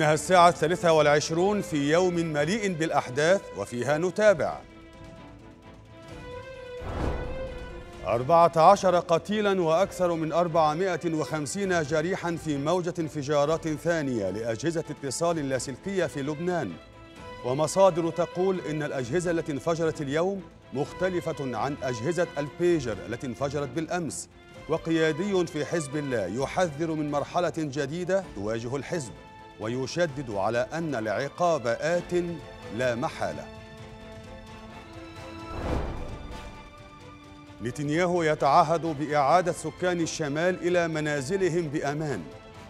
إنها الساعة الثالثة والعشرون في يوم مليء بالأحداث وفيها نتابع 14 قتيلا وأكثر من 450 جريحا في موجة انفجارات ثانية لأجهزة اتصال لاسلكية في لبنان ومصادر تقول إن الأجهزة التي انفجرت اليوم مختلفة عن أجهزة البيجر التي انفجرت بالأمس وقيادي في حزب الله يحذر من مرحلة جديدة تواجه الحزب ويشدد على أن العقاب آت لا محالة نتنياهو يتعهد بإعادة سكان الشمال إلى منازلهم بأمان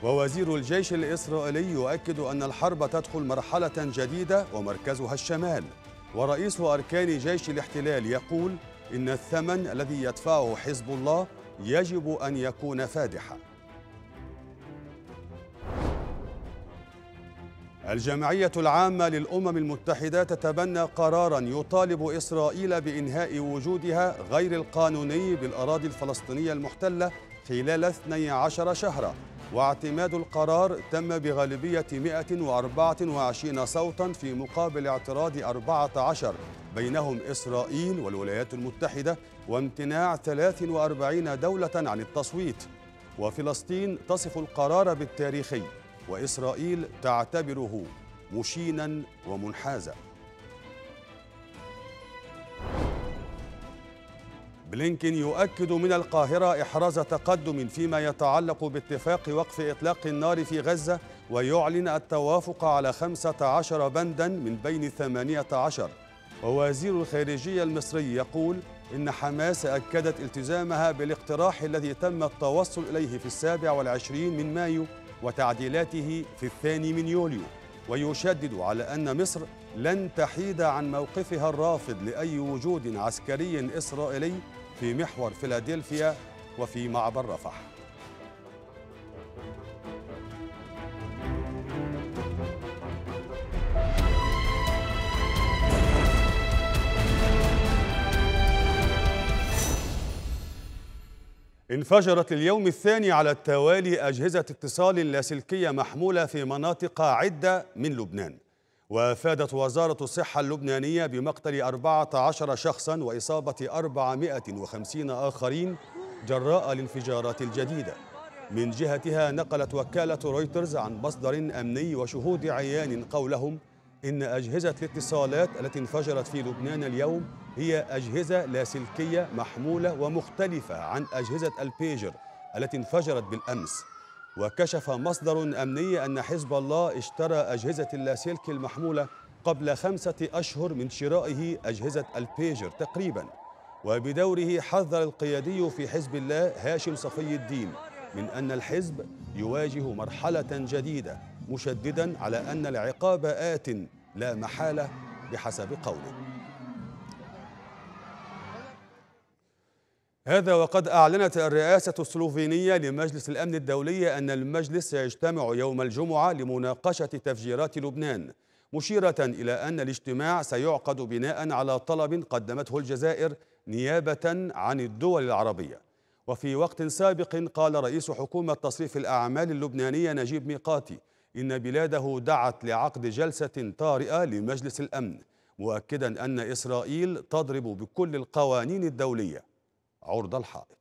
ووزير الجيش الإسرائيلي يؤكد أن الحرب تدخل مرحلة جديدة ومركزها الشمال ورئيس أركان جيش الاحتلال يقول إن الثمن الذي يدفعه حزب الله يجب أن يكون فادحاً الجمعية العامة للأمم المتحدة تتبنى قرارا يطالب إسرائيل بإنهاء وجودها غير القانوني بالأراضي الفلسطينية المحتلة خلال 12 شهرا واعتماد القرار تم بغالبية 124 صوتا في مقابل اعتراض 14 بينهم إسرائيل والولايات المتحدة وامتناع 43 دولة عن التصويت وفلسطين تصف القرار بالتاريخي وإسرائيل تعتبره مشينا ومنحازا بلينكين يؤكد من القاهرة إحراز تقدم فيما يتعلق باتفاق وقف إطلاق النار في غزة ويعلن التوافق على 15 بندا من بين 18 ووزير الخارجية المصري يقول إن حماس أكدت التزامها بالاقتراح الذي تم التوصل إليه في السابع والعشرين من مايو وتعديلاته في الثاني من يوليو ويشدد على أن مصر لن تحيد عن موقفها الرافض لأي وجود عسكري إسرائيلي في محور فيلادلفيا وفي معبر رفح انفجرت اليوم الثاني على التوالي أجهزة اتصال لاسلكية محمولة في مناطق عدة من لبنان وافادت وزارة الصحة اللبنانية بمقتل 14 شخصا وإصابة 450 آخرين جراء الانفجارات الجديدة من جهتها نقلت وكالة رويترز عن مصدر أمني وشهود عيان قولهم إن أجهزة الاتصالات التي انفجرت في لبنان اليوم هي أجهزة لاسلكية محمولة ومختلفة عن أجهزة البيجر التي انفجرت بالأمس وكشف مصدر أمني أن حزب الله اشترى أجهزة اللاسلك المحمولة قبل خمسة أشهر من شرائه أجهزة البيجر تقريبا وبدوره حذر القيادي في حزب الله هاشم صفي الدين من أن الحزب يواجه مرحلة جديدة مشددا على أن العقاب آت لا محالة بحسب قوله هذا وقد أعلنت الرئاسة السلوفينية لمجلس الأمن الدولي أن المجلس سيجتمع يوم الجمعة لمناقشة تفجيرات لبنان مشيرة إلى أن الاجتماع سيعقد بناء على طلب قدمته الجزائر نيابة عن الدول العربية وفي وقت سابق قال رئيس حكومة تصريف الأعمال اللبنانية نجيب ميقاتي إن بلاده دعت لعقد جلسة طارئة لمجلس الأمن مؤكدا أن إسرائيل تضرب بكل القوانين الدولية عرض الحائط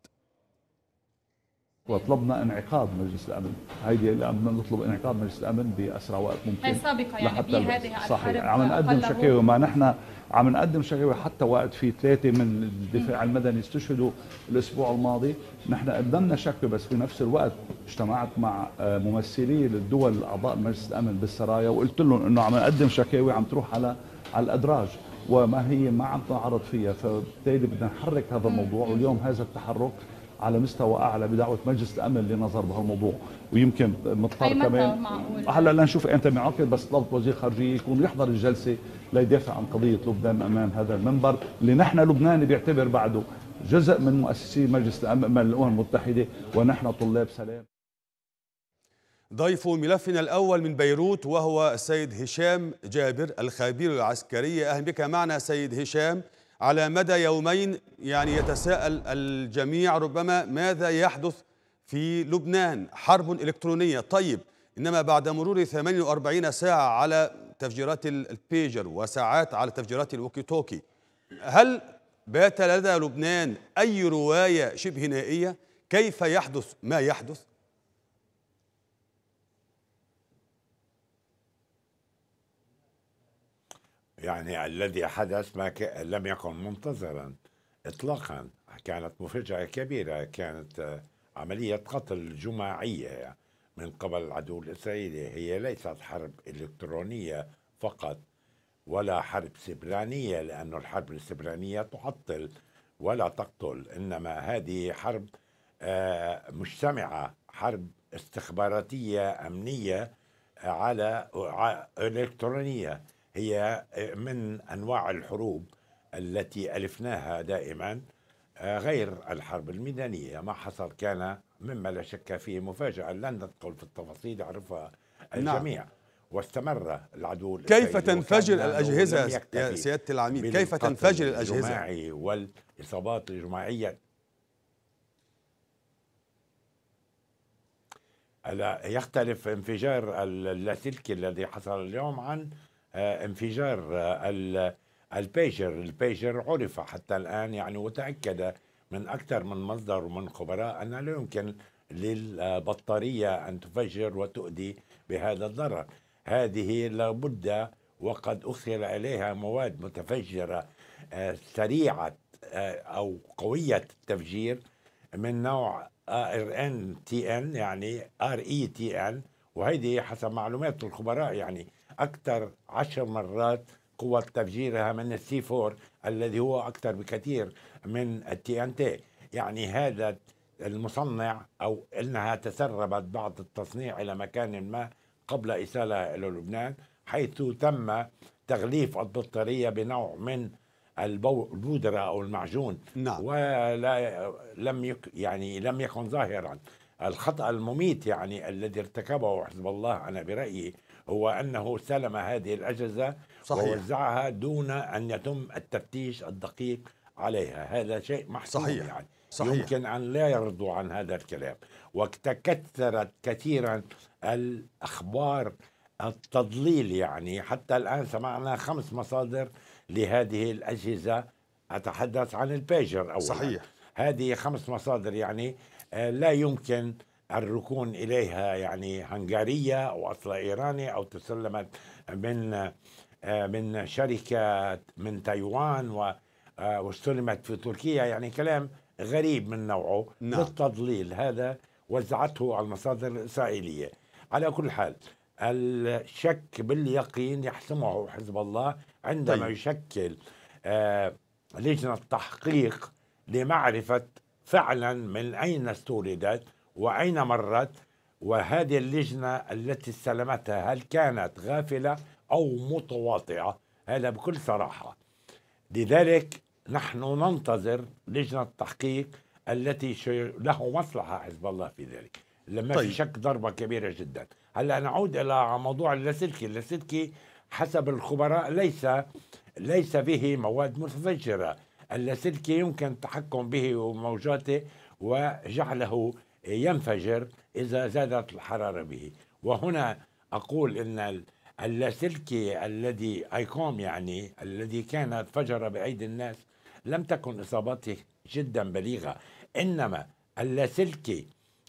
وطلبنا انعقاد مجلس الامن هيدي بدنا نطلب انعقاد مجلس الامن باسرع وقت ممكن سابقه يعني بهذه بهذه صحيح عم نقدم شكاوي ما نحن عم نقدم شكاوي حتى وقت في ثلاثه من الدفاع المدني استشهدوا الاسبوع الماضي نحن قدمنا شكوى بس بنفس الوقت اجتمعت مع آه، ممثلي للدول الاعضاء مجلس الامن بالسرايا وقلت لهم انه عم نقدم شكاوي عم تروح على على الادراج وما هي ما عم تنعرض فيها فبالتالي بدنا نحرك هذا الموضوع واليوم هذا التحرك على مستوى اعلى بدعوه مجلس الامن للنظر بهالموضوع ويمكن مضطر كمان هلا لنشوف انت معقد بس ضبط وزير خارجيه يكون يحضر الجلسه ليدافع عن قضيه لبنان امام هذا المنبر اللي نحن لبنان بيعتبر بعده جزء من مؤسسي مجلس الامن الامم المتحده ونحن طلاب سلام ضيف ملفنا الأول من بيروت وهو السيد هشام جابر الخبير العسكري أهلا بك معنا سيد هشام على مدى يومين يعني يتساءل الجميع ربما ماذا يحدث في لبنان حرب إلكترونية طيب إنما بعد مرور 48 ساعة على تفجيرات البيجر وساعات على تفجيرات توكي هل بات لدى لبنان أي رواية شبه نائية كيف يحدث ما يحدث يعني الذي حدث ما ك... لم يكن منتظرا اطلاقا كانت مفاجاه كبيره كانت آه، عمليه قتل جماعيه من قبل العدو الاسرائيلي هي ليست حرب الكترونيه فقط ولا حرب سبرانيه لأن الحرب السبرانيه تعطل ولا تقتل انما هذه حرب آه، مجتمعه حرب استخباراتيه امنيه آه، على الكترونيه هي آه، من انواع الحروب التي الفناها دائما آه، غير الحرب الميدانيه ما حصل كان مما لا شك فيه مفاجاه لن ندخل في التفاصيل يعرفها نعم. الجميع نعم. واستمر العدو كيف تنفجر الاجهزه يا سياده العميد كيف تنفجر الاجهزه الجماعي والاصابات الجماعيه يختلف انفجار اللاسلكي الذي حصل اليوم عن آه، انفجار آه، البيجر البيجر عرف حتى الآن يعني وتأكد من أكثر من مصدر ومن خبراء أن لا يمكن للبطارية أن تفجر وتؤدي بهذا الضرر هذه لابد وقد أخر عليها مواد متفجرة آه، سريعة أو قوية التفجير من نوع ار ان تي ان يعني ار اي تي ان وهيدي حسب معلومات الخبراء يعني أكثر عشر مرات قوة تفجيرها من السي 4 الذي هو أكثر بكثير من التي ان تي يعني هذا المصنع أو أنها تسربت بعض التصنيع إلى مكان ما قبل إيصالها إلى لبنان حيث تم تغليف البطارية بنوع من البودرة أو المعجون نعم. ولا لم يك يعني لم يكن ظاهرا الخطأ المميت يعني الذي ارتكبه حزب الله أنا برأيي هو أنه استلم هذه الأجهزة صحيح. ووزعها دون أن يتم التفتيش الدقيق عليها هذا شيء محسوم صحيح. يعني صحيح. يمكن أن لا يرضوا عن هذا الكلام وتكثرت كثيرا الأخبار التضليل يعني حتى الآن سمعنا خمس مصادر لهذه الأجهزة أتحدث عن البيجر أولا صحيح هذه خمس مصادر يعني آه، لا يمكن الركون إليها يعني هنغارية أو أصل إيراني أو تسلمت من آه، من شركة من تايوان آه، واستلمت في تركيا يعني كلام غريب من نوعه نعم. للتضليل هذا وزعته المصادر الإسرائيلية على كل حال الشك باليقين يحسمه حزب الله عندما طيب. يشكل آه، لجنة تحقيق لمعرفة فعلا من أين استوردت وأين مرت وهذه اللجنة التي استلمتها هل كانت غافلة أو متواطئة هذا بكل صراحة لذلك نحن ننتظر لجنة التحقيق التي له مصلحة حزب الله في ذلك لما طيب. في شك ضربة كبيرة جدا هلا نعود إلى موضوع اللاسلكي اللاسلكي حسب الخبراء ليس ليس به مواد متفجرة اللاسلكي يمكن التحكم به وموجاته وجعله ينفجر إذا زادت الحرارة به وهنا أقول أن اللاسلكي الذي ايكوم يعني الذي كان فجر بأيدي الناس لم تكن إصابته جدا بليغة إنما اللاسلكي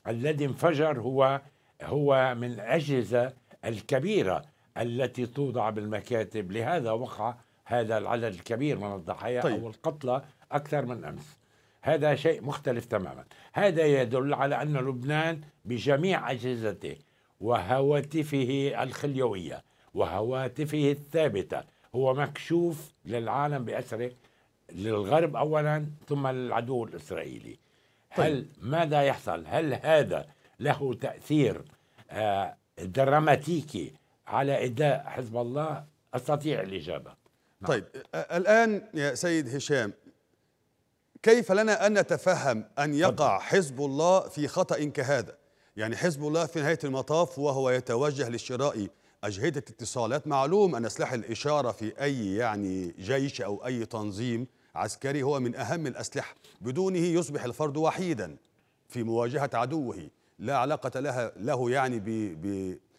الذي انفجر هو هو من الأجهزة الكبيرة التي توضع بالمكاتب لهذا وقع هذا العدد الكبير من الضحايا طيب. أو القتلى أكثر من أمس هذا شيء مختلف تماما هذا يدل على أن لبنان بجميع أجهزته وهواتفه الخليوية وهواتفه الثابتة هو مكشوف للعالم بأسره للغرب أولا ثم للعدو الإسرائيلي طيب. هل ماذا يحصل هل هذا له تأثير آه، دراماتيكي على إداء حزب الله أستطيع الإجابة نعم. طيب آه، الآن يا سيد هشام كيف لنا أن نتفهم أن يقع حزب الله في خطأ كهذا يعني حزب الله في نهاية المطاف وهو يتوجه لشراء أجهزة اتصالات معلوم أن سلاح الإشارة في أي يعني جيش أو أي تنظيم عسكري هو من أهم الأسلحة بدونه يصبح الفرد وحيدا في مواجهة عدوه لا علاقة لها له يعني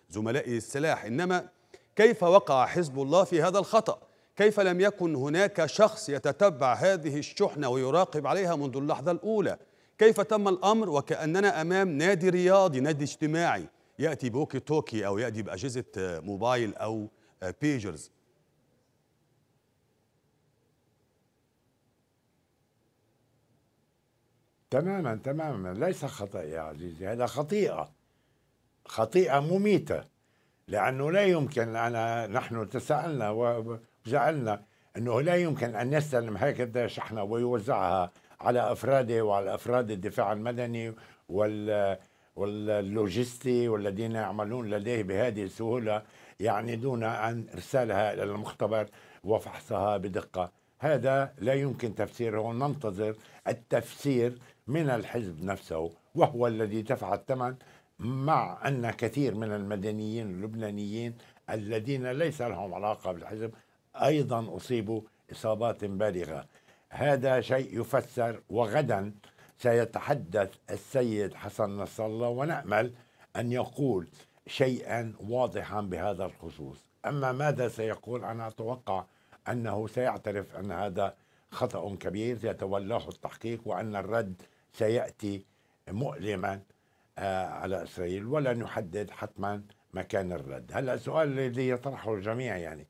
بزملائه السلاح إنما كيف وقع حزب الله في هذا الخطأ كيف لم يكن هناك شخص يتتبع هذه الشحنة ويراقب عليها منذ اللحظة الأولى كيف تم الأمر وكأننا أمام نادي رياضي نادي اجتماعي يأتي بوكي توكي أو يأتي بأجهزة موبايل أو بيجرز تماما تماما ليس خطأ يا عزيزي هذا خطيئة خطيئة مميتة لأنه لا يمكن أنا نحن تساءلنا جعلنا أنه لا يمكن أن يستلم هكذا شحنة ويوزعها على أفراده وعلى أفراد الدفاع المدني وال واللوجستي والذين يعملون لديه بهذه السهولة يعني دون أن إرسالها إلى المختبر وفحصها بدقة هذا لا يمكن تفسيره ننتظر التفسير من الحزب نفسه وهو الذي دفع الثمن مع أن كثير من المدنيين اللبنانيين الذين ليس لهم علاقة بالحزب أيضا أصيبوا إصابات بالغة هذا شيء يفسر وغدا سيتحدث السيد حسن نصر الله ونأمل أن يقول شيئا واضحا بهذا الخصوص أما ماذا سيقول أنا أتوقع أنه سيعترف أن هذا خطأ كبير يتولاه التحقيق وأن الرد سيأتي مؤلما آه، على إسرائيل ولن يحدد حتما مكان الرد هلا السؤال الذي يطرحه الجميع يعني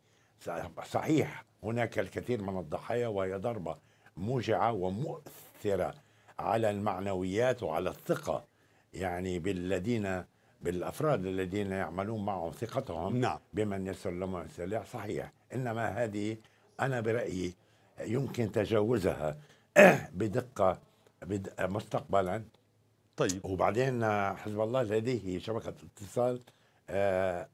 صحيح هناك الكثير من الضحايا وهي ضربة موجعة ومؤثرة على المعنويات وعلى الثقة يعني بالذين بالافراد الذين يعملون معهم ثقتهم نعم. بمن يسر لهم السلاح صحيح انما هذه انا برايي يمكن تجاوزها بدقه مستقبلا طيب وبعدين حزب الله لديه شبكه اتصال آه،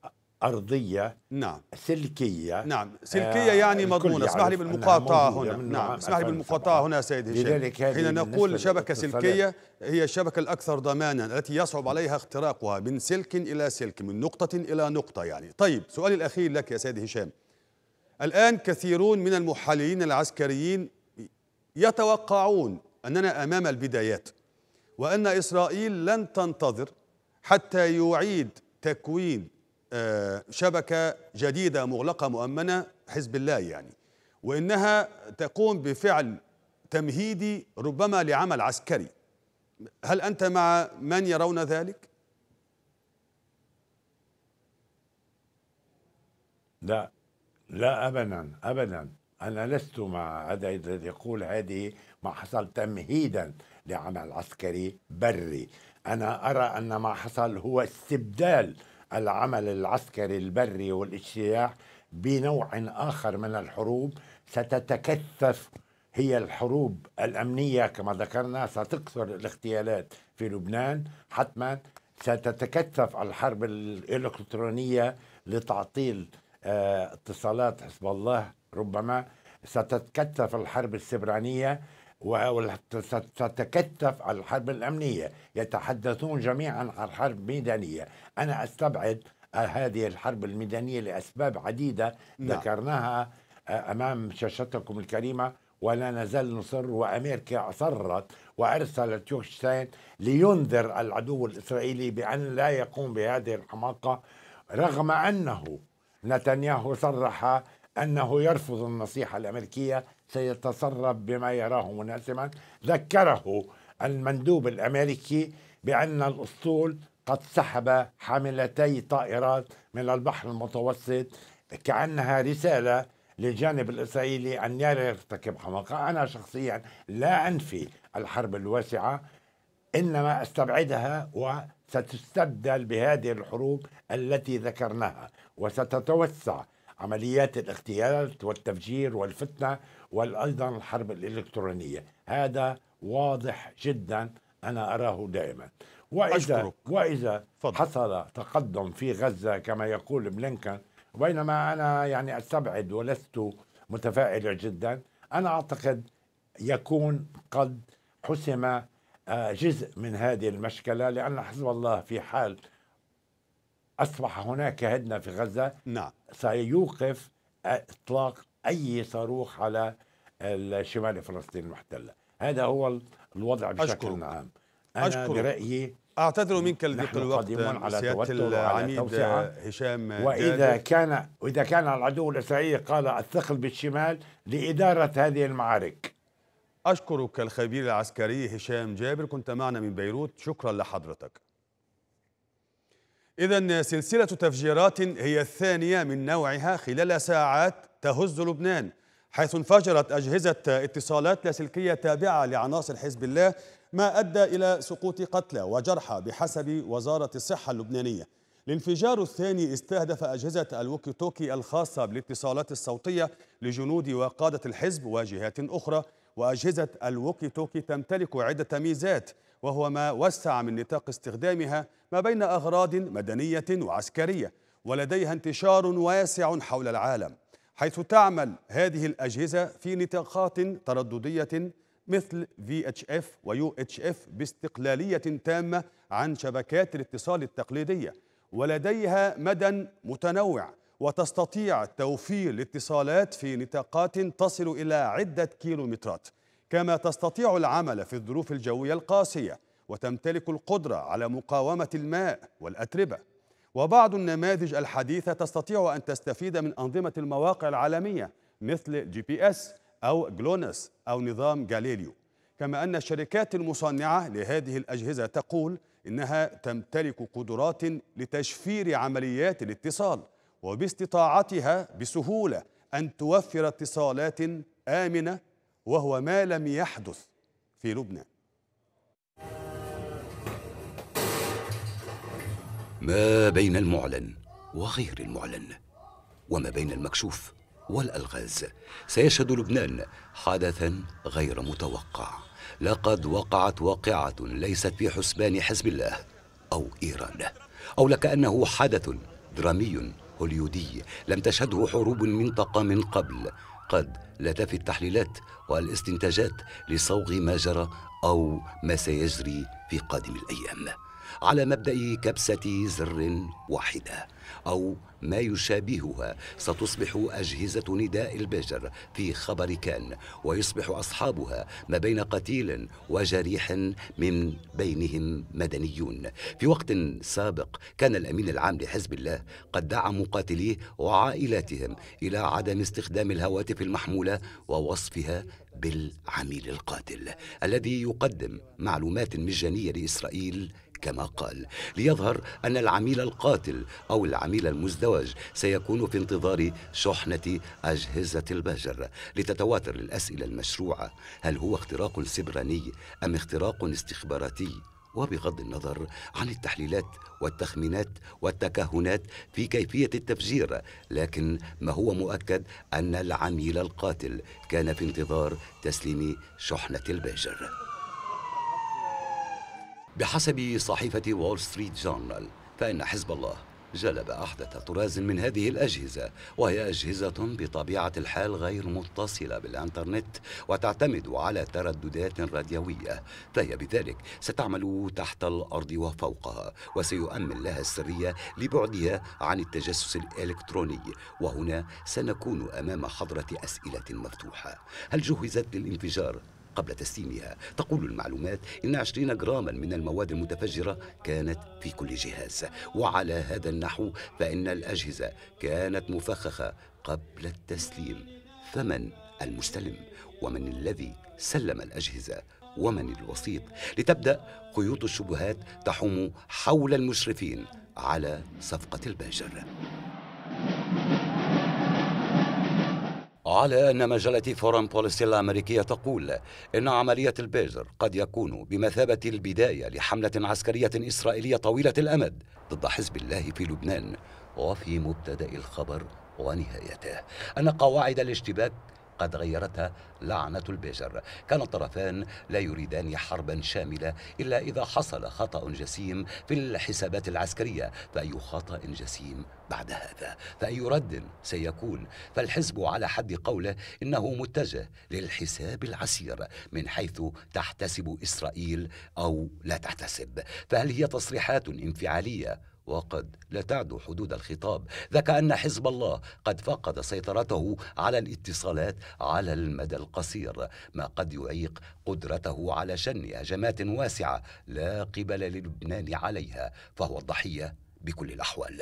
أرضية نعم سلكية نعم سلكية آه، يعني مضمونة اسمح لي بالمقاطعة هنا نعم اسمح لي بالمقاطعة هنا سيد هشام حين نقول شبكة سلكية هي الشبكة الأكثر ضمانا التي يصعب عليها اختراقها من سلك إلى سلك من نقطة إلى نقطة يعني طيب سؤالي الأخير لك يا سيد هشام الآن كثيرون من المحللين العسكريين يتوقعون أننا أمام البدايات وأن إسرائيل لن تنتظر حتى يعيد تكوين آه، شبكة جديدة مغلقة مؤمنة حزب الله يعني وإنها تقوم بفعل تمهيدي ربما لعمل عسكري هل أنت مع من يرون ذلك؟ لا لا أبدا أبدا أنا لست مع هذا الذي يقول هذه ما حصل تمهيدا لعمل عسكري بري أنا أرى أن ما حصل هو استبدال العمل العسكري البري والاجتياح بنوع آخر من الحروب ستتكثف هي الحروب الأمنية كما ذكرنا ستكثر الاغتيالات في لبنان حتما ستتكثف الحرب الإلكترونية لتعطيل آه، اتصالات حزب الله ربما ستتكثف الحرب السبرانية وستتكتف على الحرب الأمنية يتحدثون جميعا عن حرب ميدانية أنا أستبعد هذه الحرب الميدانية لأسباب عديدة نعم. ذكرناها أمام شاشتكم الكريمة ولا نزال نصر وأمريكا أصرت وأرسلت يوكشتاين لينذر العدو الإسرائيلي بأن لا يقوم بهذه الحماقة رغم أنه نتنياهو صرح أنه يرفض النصيحة الأمريكية سيتصرف بما يراه مناسبا ذكره المندوب الامريكي بان الاسطول قد سحب حاملتي طائرات من البحر المتوسط كانها رساله للجانب الاسرائيلي ان لا يرتكب حماقه، انا شخصيا لا انفي الحرب الواسعه انما استبعدها وستستبدل بهذه الحروب التي ذكرناها وستتوسع عمليات الاغتيالات والتفجير والفتنه وايضا الحرب الالكترونيه هذا واضح جدا انا اراه دائما واذا أشكرك. واذا فضل. حصل تقدم في غزه كما يقول بلينكن بينما انا يعني استبعد ولست متفائلا جدا انا اعتقد يكون قد حسم آه، جزء من هذه المشكله لان حزب الله في حال اصبح هناك هدنه في غزه نعم سيوقف اطلاق اي صاروخ على شمال فلسطين المحتله هذا هو الوضع بشكل أشكرك. عام انا أشكر. برايي اعتذر منك لضيق الوقت على سياده العميد هشام واذا جادر. كان واذا كان العدو الاسرائيلي قال الثقل بالشمال لاداره هذه المعارك اشكرك الخبير العسكري هشام جابر كنت معنا من بيروت شكرا لحضرتك إذا سلسلة تفجيرات هي الثانية من نوعها خلال ساعات تهز لبنان حيث انفجرت أجهزة اتصالات لاسلكية تابعة لعناصر حزب الله ما أدى إلى سقوط قتلى وجرحى بحسب وزارة الصحة اللبنانية الانفجار الثاني استهدف أجهزة الوكي توكي الخاصة بالاتصالات الصوتية لجنود وقادة الحزب وجهات أخرى وأجهزة الوكي توكي تمتلك عدة ميزات وهو ما وسع من نطاق استخدامها ما بين أغراض مدنية وعسكرية ولديها انتشار واسع حول العالم حيث تعمل هذه الأجهزة في نطاقات ترددية مثل VHF و UHF باستقلالية تامة عن شبكات الاتصال التقليدية ولديها مدى متنوع وتستطيع توفير الاتصالات في نطاقات تصل إلى عدة كيلومترات كما تستطيع العمل في الظروف الجوية القاسية وتمتلك القدرة على مقاومة الماء والأتربة وبعض النماذج الحديثة تستطيع أن تستفيد من أنظمة المواقع العالمية مثل جي بي اس أو جلونس أو نظام جاليليو كما أن الشركات المصنعة لهذه الأجهزة تقول إنها تمتلك قدرات لتشفير عمليات الاتصال وباستطاعتها بسهولة أن توفر اتصالات آمنة وهو ما لم يحدث في لبنان ما بين المعلن وغير المعلن وما بين المكشوف والالغاز سيشهد لبنان حدثا غير متوقع لقد وقعت واقعه ليست في حسبان حزب الله او ايران او لكانه حدث درامي هوليودي لم تشهده حروب المنطقه من قبل قد لا تفي التحليلات والاستنتاجات لصوغ ما جرى او ما سيجري في قادم الايام على مبدا كبسه زر واحده او ما يشابهها ستصبح اجهزه نداء البجر في خبر كان ويصبح اصحابها ما بين قتيل وجريح من بينهم مدنيون في وقت سابق كان الامين العام لحزب الله قد دعا مقاتليه وعائلاتهم الى عدم استخدام الهواتف المحموله ووصفها بالعميل القاتل الذي يقدم معلومات مجانيه لاسرائيل كما قال ليظهر أن العميل القاتل أو العميل المزدوج سيكون في انتظار شحنة أجهزة الباجر لتتواتر الأسئلة المشروعة هل هو اختراق سبراني أم اختراق استخباراتي وبغض النظر عن التحليلات والتخمينات والتكهنات في كيفيه التفجير لكن ما هو مؤكد ان العميل القاتل كان في انتظار تسليم شحنه الباجر بحسب صحيفة وول ستريت جورنال فإن حزب الله جلب أحدث طراز من هذه الأجهزة وهي أجهزة بطبيعة الحال غير متصلة بالإنترنت وتعتمد على ترددات راديوية فهي بذلك ستعمل تحت الأرض وفوقها وسيؤمن لها السرية لبعدها عن التجسس الإلكتروني وهنا سنكون أمام حضرة أسئلة مفتوحة هل جهزت للانفجار قبل تسليمها تقول المعلومات إن 20 جراما من المواد المتفجرة كانت في كل جهاز وعلى هذا النحو فإن الأجهزة كانت مفخخة قبل التسليم فمن المستلم ومن الذي سلم الأجهزة ومن الوسيط لتبدأ خيوط الشبهات تحوم حول المشرفين على صفقة الباجر على أن مجلة فورن بوليسي الأمريكية تقول إن عملية البيجر قد يكون بمثابة البداية لحملة عسكرية إسرائيلية طويلة الأمد ضد حزب الله في لبنان وفي مبتدأ الخبر ونهايته أن قواعد الاشتباك قد غيرتها لعنة البيجر كان الطرفان لا يريدان حربا شاملة إلا إذا حصل خطأ جسيم في الحسابات العسكرية فأي خطأ جسيم بعد هذا فأي رد سيكون فالحزب على حد قوله إنه متجه للحساب العسير من حيث تحتسب إسرائيل أو لا تحتسب فهل هي تصريحات انفعالية وقد لا تعدو حدود الخطاب ذاك أن حزب الله قد فقد سيطرته على الاتصالات على المدى القصير ما قد يعيق قدرته على شن هجمات واسعة لا قبل للبنان عليها فهو الضحية بكل الأحوال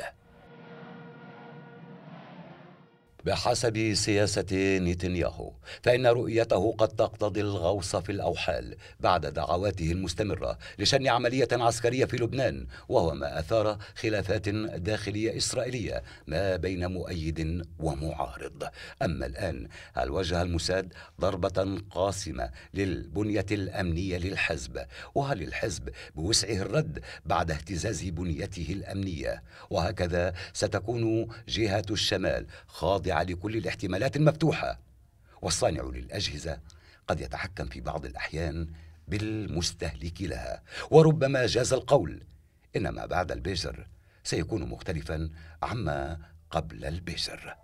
بحسب سياسة نتنياهو فإن رؤيته قد تقتضي الغوص في الأوحال بعد دعواته المستمرة لشن عملية عسكرية في لبنان وهو ما أثار خلافات داخلية إسرائيلية ما بين مؤيد ومعارض أما الآن هل وجه المساد ضربة قاسمة للبنية الأمنية للحزب وهل الحزب بوسعه الرد بعد اهتزاز بنيته الأمنية وهكذا ستكون جهة الشمال خاضعة لكل الاحتمالات المفتوحة والصانع للأجهزة قد يتحكم في بعض الأحيان بالمستهلك لها وربما جاز القول إن ما بعد البيجر سيكون مختلفا عما قبل البيجر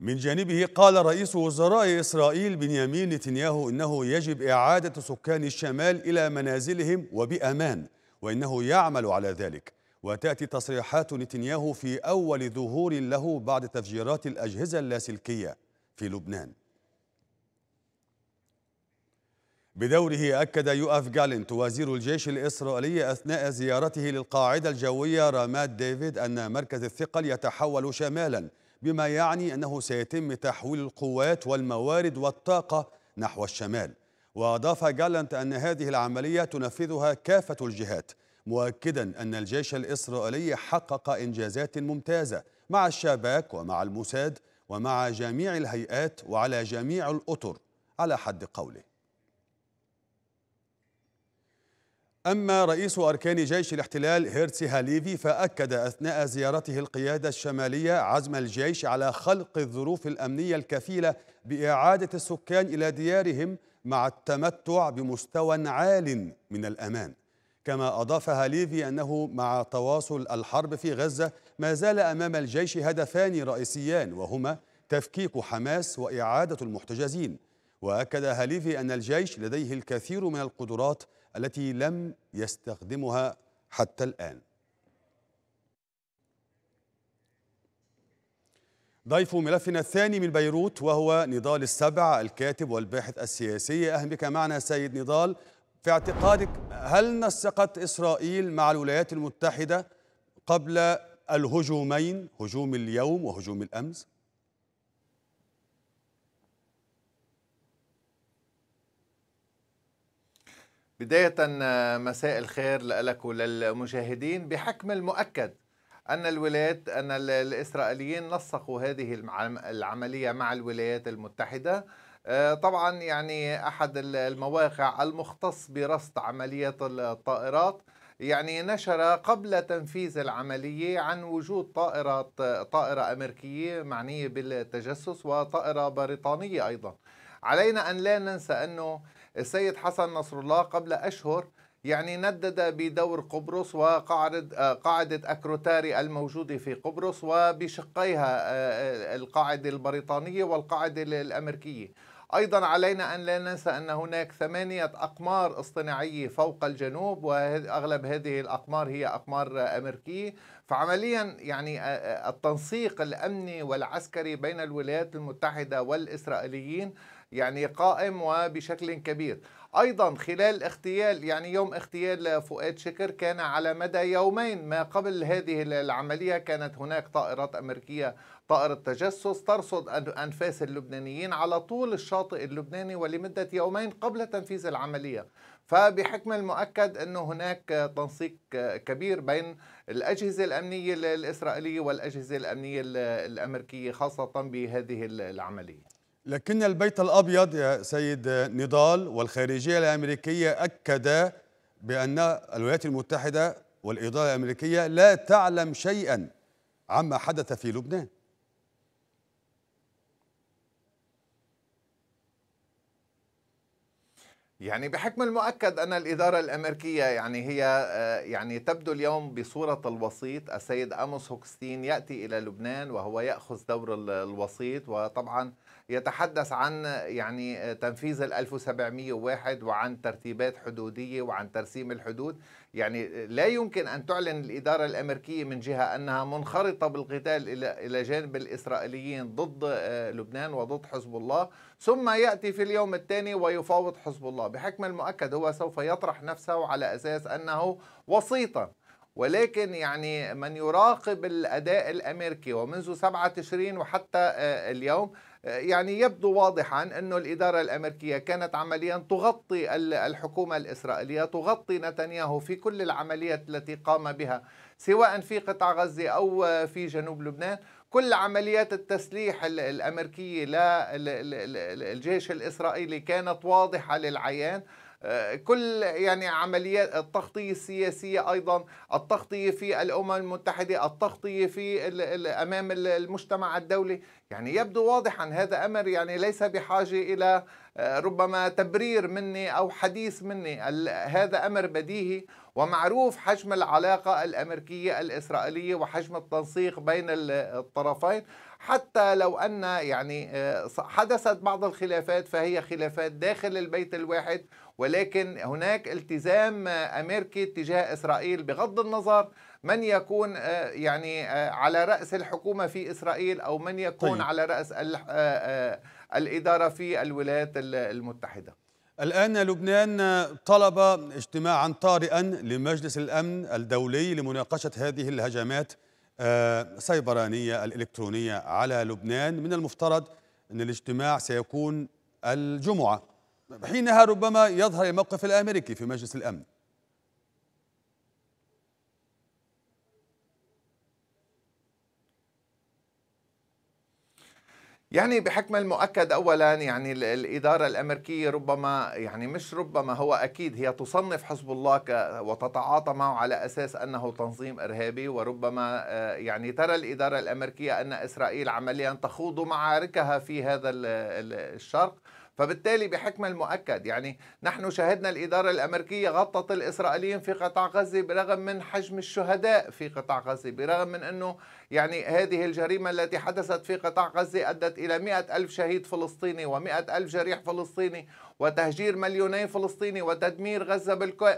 من جانبه قال رئيس وزراء إسرائيل بنيامين نتنياهو إنه يجب إعادة سكان الشمال إلى منازلهم وبأمان وإنه يعمل على ذلك وتأتي تصريحات نتنياهو في أول ظهور له بعد تفجيرات الأجهزة اللاسلكية في لبنان بدوره أكد يؤف جالنت وزير الجيش الإسرائيلي أثناء زيارته للقاعدة الجوية رامات ديفيد أن مركز الثقل يتحول شمالا بما يعني أنه سيتم تحويل القوات والموارد والطاقة نحو الشمال وأضاف جالنت أن هذه العملية تنفذها كافة الجهات مؤكدا أن الجيش الإسرائيلي حقق إنجازات ممتازة مع الشباك ومع الموساد ومع جميع الهيئات وعلى جميع الأطر على حد قوله أما رئيس أركان جيش الاحتلال هيرتسي هاليفي فأكد أثناء زيارته القيادة الشمالية عزم الجيش على خلق الظروف الأمنية الكفيلة بإعادة السكان إلى ديارهم مع التمتع بمستوى عال من الأمان كما أضاف هاليفي أنه مع تواصل الحرب في غزة ما زال أمام الجيش هدفان رئيسيان وهما تفكيك حماس وإعادة المحتجزين وأكد هاليفي أن الجيش لديه الكثير من القدرات التي لم يستخدمها حتى الآن ضيف ملفنا الثاني من بيروت وهو نضال السبع الكاتب والباحث السياسي أهلا بك معنا سيد نضال في اعتقادك هل نسقت إسرائيل مع الولايات المتحدة قبل الهجومين هجوم اليوم وهجوم الأمس بداية مساء الخير لك وللمشاهدين بحكم المؤكد أن الولايات أن الإسرائيليين نسقوا هذه العملية مع الولايات المتحدة آه، طبعا يعني احد المواقع المختص برصد عمليات الطائرات يعني نشر قبل تنفيذ العمليه عن وجود طائره طائره امريكيه معنيه بالتجسس وطائره بريطانيه ايضا علينا ان لا ننسى انه السيد حسن نصر الله قبل اشهر يعني ندد بدور قبرص وقاعدة قاعدة أكروتاري الموجودة في قبرص وبشقيها آه، آه، القاعدة البريطانية والقاعدة الأمريكية أيضا علينا أن لا ننسى أن هناك ثمانية أقمار اصطناعية فوق الجنوب وأغلب هذه الأقمار هي أقمار أمريكية فعمليا يعني آه، آه، التنسيق الأمني والعسكري بين الولايات المتحدة والإسرائيليين يعني قائم وبشكل كبير ايضا خلال اغتيال يعني يوم اغتيال فؤاد شكر كان على مدى يومين ما قبل هذه العمليه كانت هناك طائرات امريكيه طائرة التجسس ترصد أنفاس اللبنانيين على طول الشاطئ اللبناني ولمدة يومين قبل تنفيذ العملية فبحكم المؤكد أنه هناك تنسيق كبير بين الأجهزة الأمنية الإسرائيلية والأجهزة الأمنية الأمريكية خاصة بهذه العملية لكن البيت الأبيض يا سيد نضال والخارجية الأمريكية أكد بأن الولايات المتحدة والإدارة الأمريكية لا تعلم شيئا عما حدث في لبنان يعني بحكم المؤكد أن الإدارة الأمريكية يعني هي آه، يعني تبدو اليوم بصورة الوسيط السيد أموس هوكستين يأتي إلى لبنان وهو يأخذ دور الوسيط وطبعا يتحدث عن يعني آه، تنفيذ ال 1701 وعن ترتيبات حدودية وعن ترسيم الحدود يعني لا يمكن أن تعلن الإدارة الأمريكية من جهة أنها منخرطة بالقتال إلى جانب الإسرائيليين ضد آه، لبنان وضد حزب الله ثم يأتي في اليوم الثاني ويفاوض حزب الله بحكم المؤكد هو سوف يطرح نفسه على أساس أنه وسيطا ولكن يعني من يراقب الأداء الأمريكي ومنذ 7 تشرين وحتى آه، اليوم يعني يبدو واضحا أن الإدارة الأمريكية كانت عمليا تغطي الحكومة الإسرائيلية تغطي نتنياهو في كل العمليات التي قام بها سواء في قطاع غزة أو في جنوب لبنان كل عمليات التسليح الأمريكية للجيش الإسرائيلي كانت واضحة للعيان آه، كل يعني عمليات التغطية السياسية أيضا التغطية في الأمم المتحدة التغطية في أمام المجتمع الدولي يعني يبدو واضحا هذا أمر يعني ليس بحاجة إلى آه، ربما تبرير مني أو حديث مني هذا أمر بديهي ومعروف حجم العلاقة الأمريكية الإسرائيلية وحجم التنسيق بين الطرفين حتى لو أن يعني آه، حدثت بعض الخلافات فهي خلافات داخل البيت الواحد ولكن هناك التزام أمريكي تجاه إسرائيل بغض النظر من يكون آه، يعني آه، على رأس الحكومة في إسرائيل أو من يكون طيب. على رأس الإدارة في الولايات المتحدة الآن لبنان طلب اجتماعا طارئا لمجلس الأمن الدولي لمناقشة هذه الهجمات السيبرانية آه، الإلكترونية على لبنان من المفترض أن الاجتماع سيكون الجمعة حينها ربما يظهر الموقف الأمريكي في مجلس الأمن يعني بحكم المؤكد اولا يعني الاداره الامريكيه ربما يعني مش ربما هو اكيد هي تصنف حزب الله ك وتتعاطى معه على اساس انه تنظيم ارهابي وربما آه، يعني ترى الاداره الامريكيه ان اسرائيل عمليا تخوض معاركها في هذا الشرق فبالتالي بحكم المؤكد يعني نحن شاهدنا الإدارة الأمريكية غطت الإسرائيليين في قطاع غزة برغم من حجم الشهداء في قطاع غزة برغم من أنه يعني هذه الجريمة التي حدثت في قطاع غزة أدت إلى مئة ألف شهيد فلسطيني ومئة ألف جريح فلسطيني وتهجير مليوني فلسطيني وتدمير غزة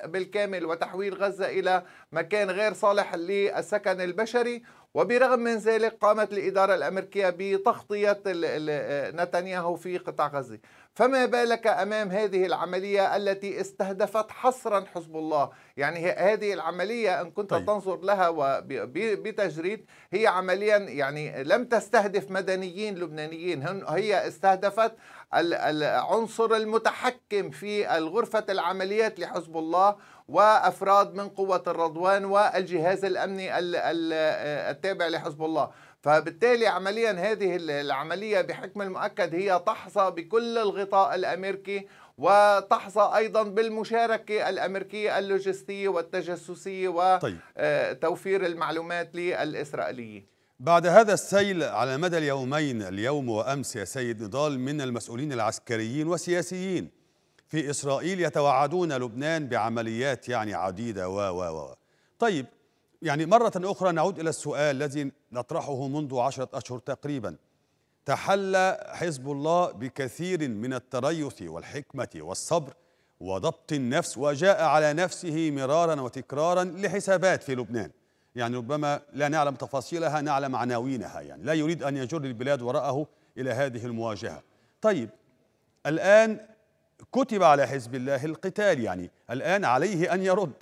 بالكامل وتحويل غزة إلى مكان غير صالح للسكن البشري وبرغم من ذلك قامت الإدارة الأمريكية بتغطية نتنياهو في قطاع غزة فما بالك أمام هذه العملية التي استهدفت حصرا حزب الله يعني هذه العملية إن كنت طيب. تنظر لها بتجريد هي عمليا يعني لم تستهدف مدنيين لبنانيين هي استهدفت العنصر المتحكم في غرفة العمليات لحزب الله وافراد من قوه الرضوان والجهاز الامني التابع لحزب الله فبالتالي عمليا هذه العمليه بحكم المؤكد هي تحظى بكل الغطاء الامريكي وتحظى ايضا بالمشاركه الامريكيه اللوجستيه والتجسسيه طيب. آه، وتوفير المعلومات للاسرائيليين بعد هذا السيل على مدى اليومين اليوم وامس يا سيد نضال من المسؤولين العسكريين والسياسيين في إسرائيل يتوعدون لبنان بعمليات يعني عديدة و و و طيب يعني مرة أخرى نعود إلى السؤال الذي نطرحه منذ عشرة أشهر تقريبا تحلى حزب الله بكثير من التريث والحكمة والصبر وضبط النفس وجاء على نفسه مرارا وتكرارا لحسابات في لبنان يعني ربما لا نعلم تفاصيلها نعلم عناوينها يعني لا يريد أن يجر البلاد وراءه إلى هذه المواجهة طيب الآن كتب على حزب الله القتال يعني الآن عليه أن يرد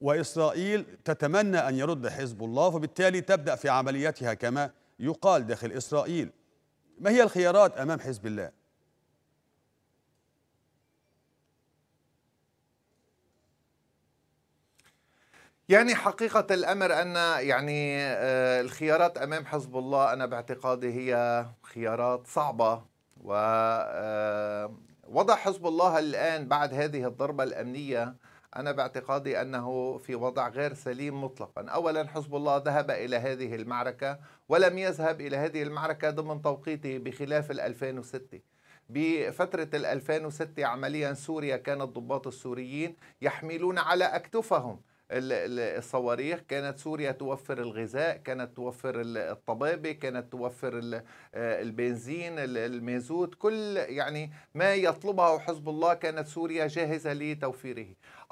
وإسرائيل تتمنى أن يرد حزب الله وبالتالي تبدأ في عملياتها كما يقال داخل إسرائيل ما هي الخيارات أمام حزب الله يعني حقيقة الأمر أن يعني آه، الخيارات أمام حزب الله أنا باعتقادي هي خيارات صعبة و آه، وضع حزب الله الآن بعد هذه الضربة الأمنية أنا باعتقادي أنه في وضع غير سليم مطلقا أولا حزب الله ذهب إلى هذه المعركة ولم يذهب إلى هذه المعركة ضمن توقيته بخلاف 2006 بفترة 2006 عمليا سوريا كان الضباط السوريين يحملون على أكتفهم الصواريخ كانت سوريا توفر الغذاء كانت توفر الطبابة كانت توفر آه، البنزين المازوت كل يعني ما يطلبه حزب الله كانت سوريا جاهزة لتوفيره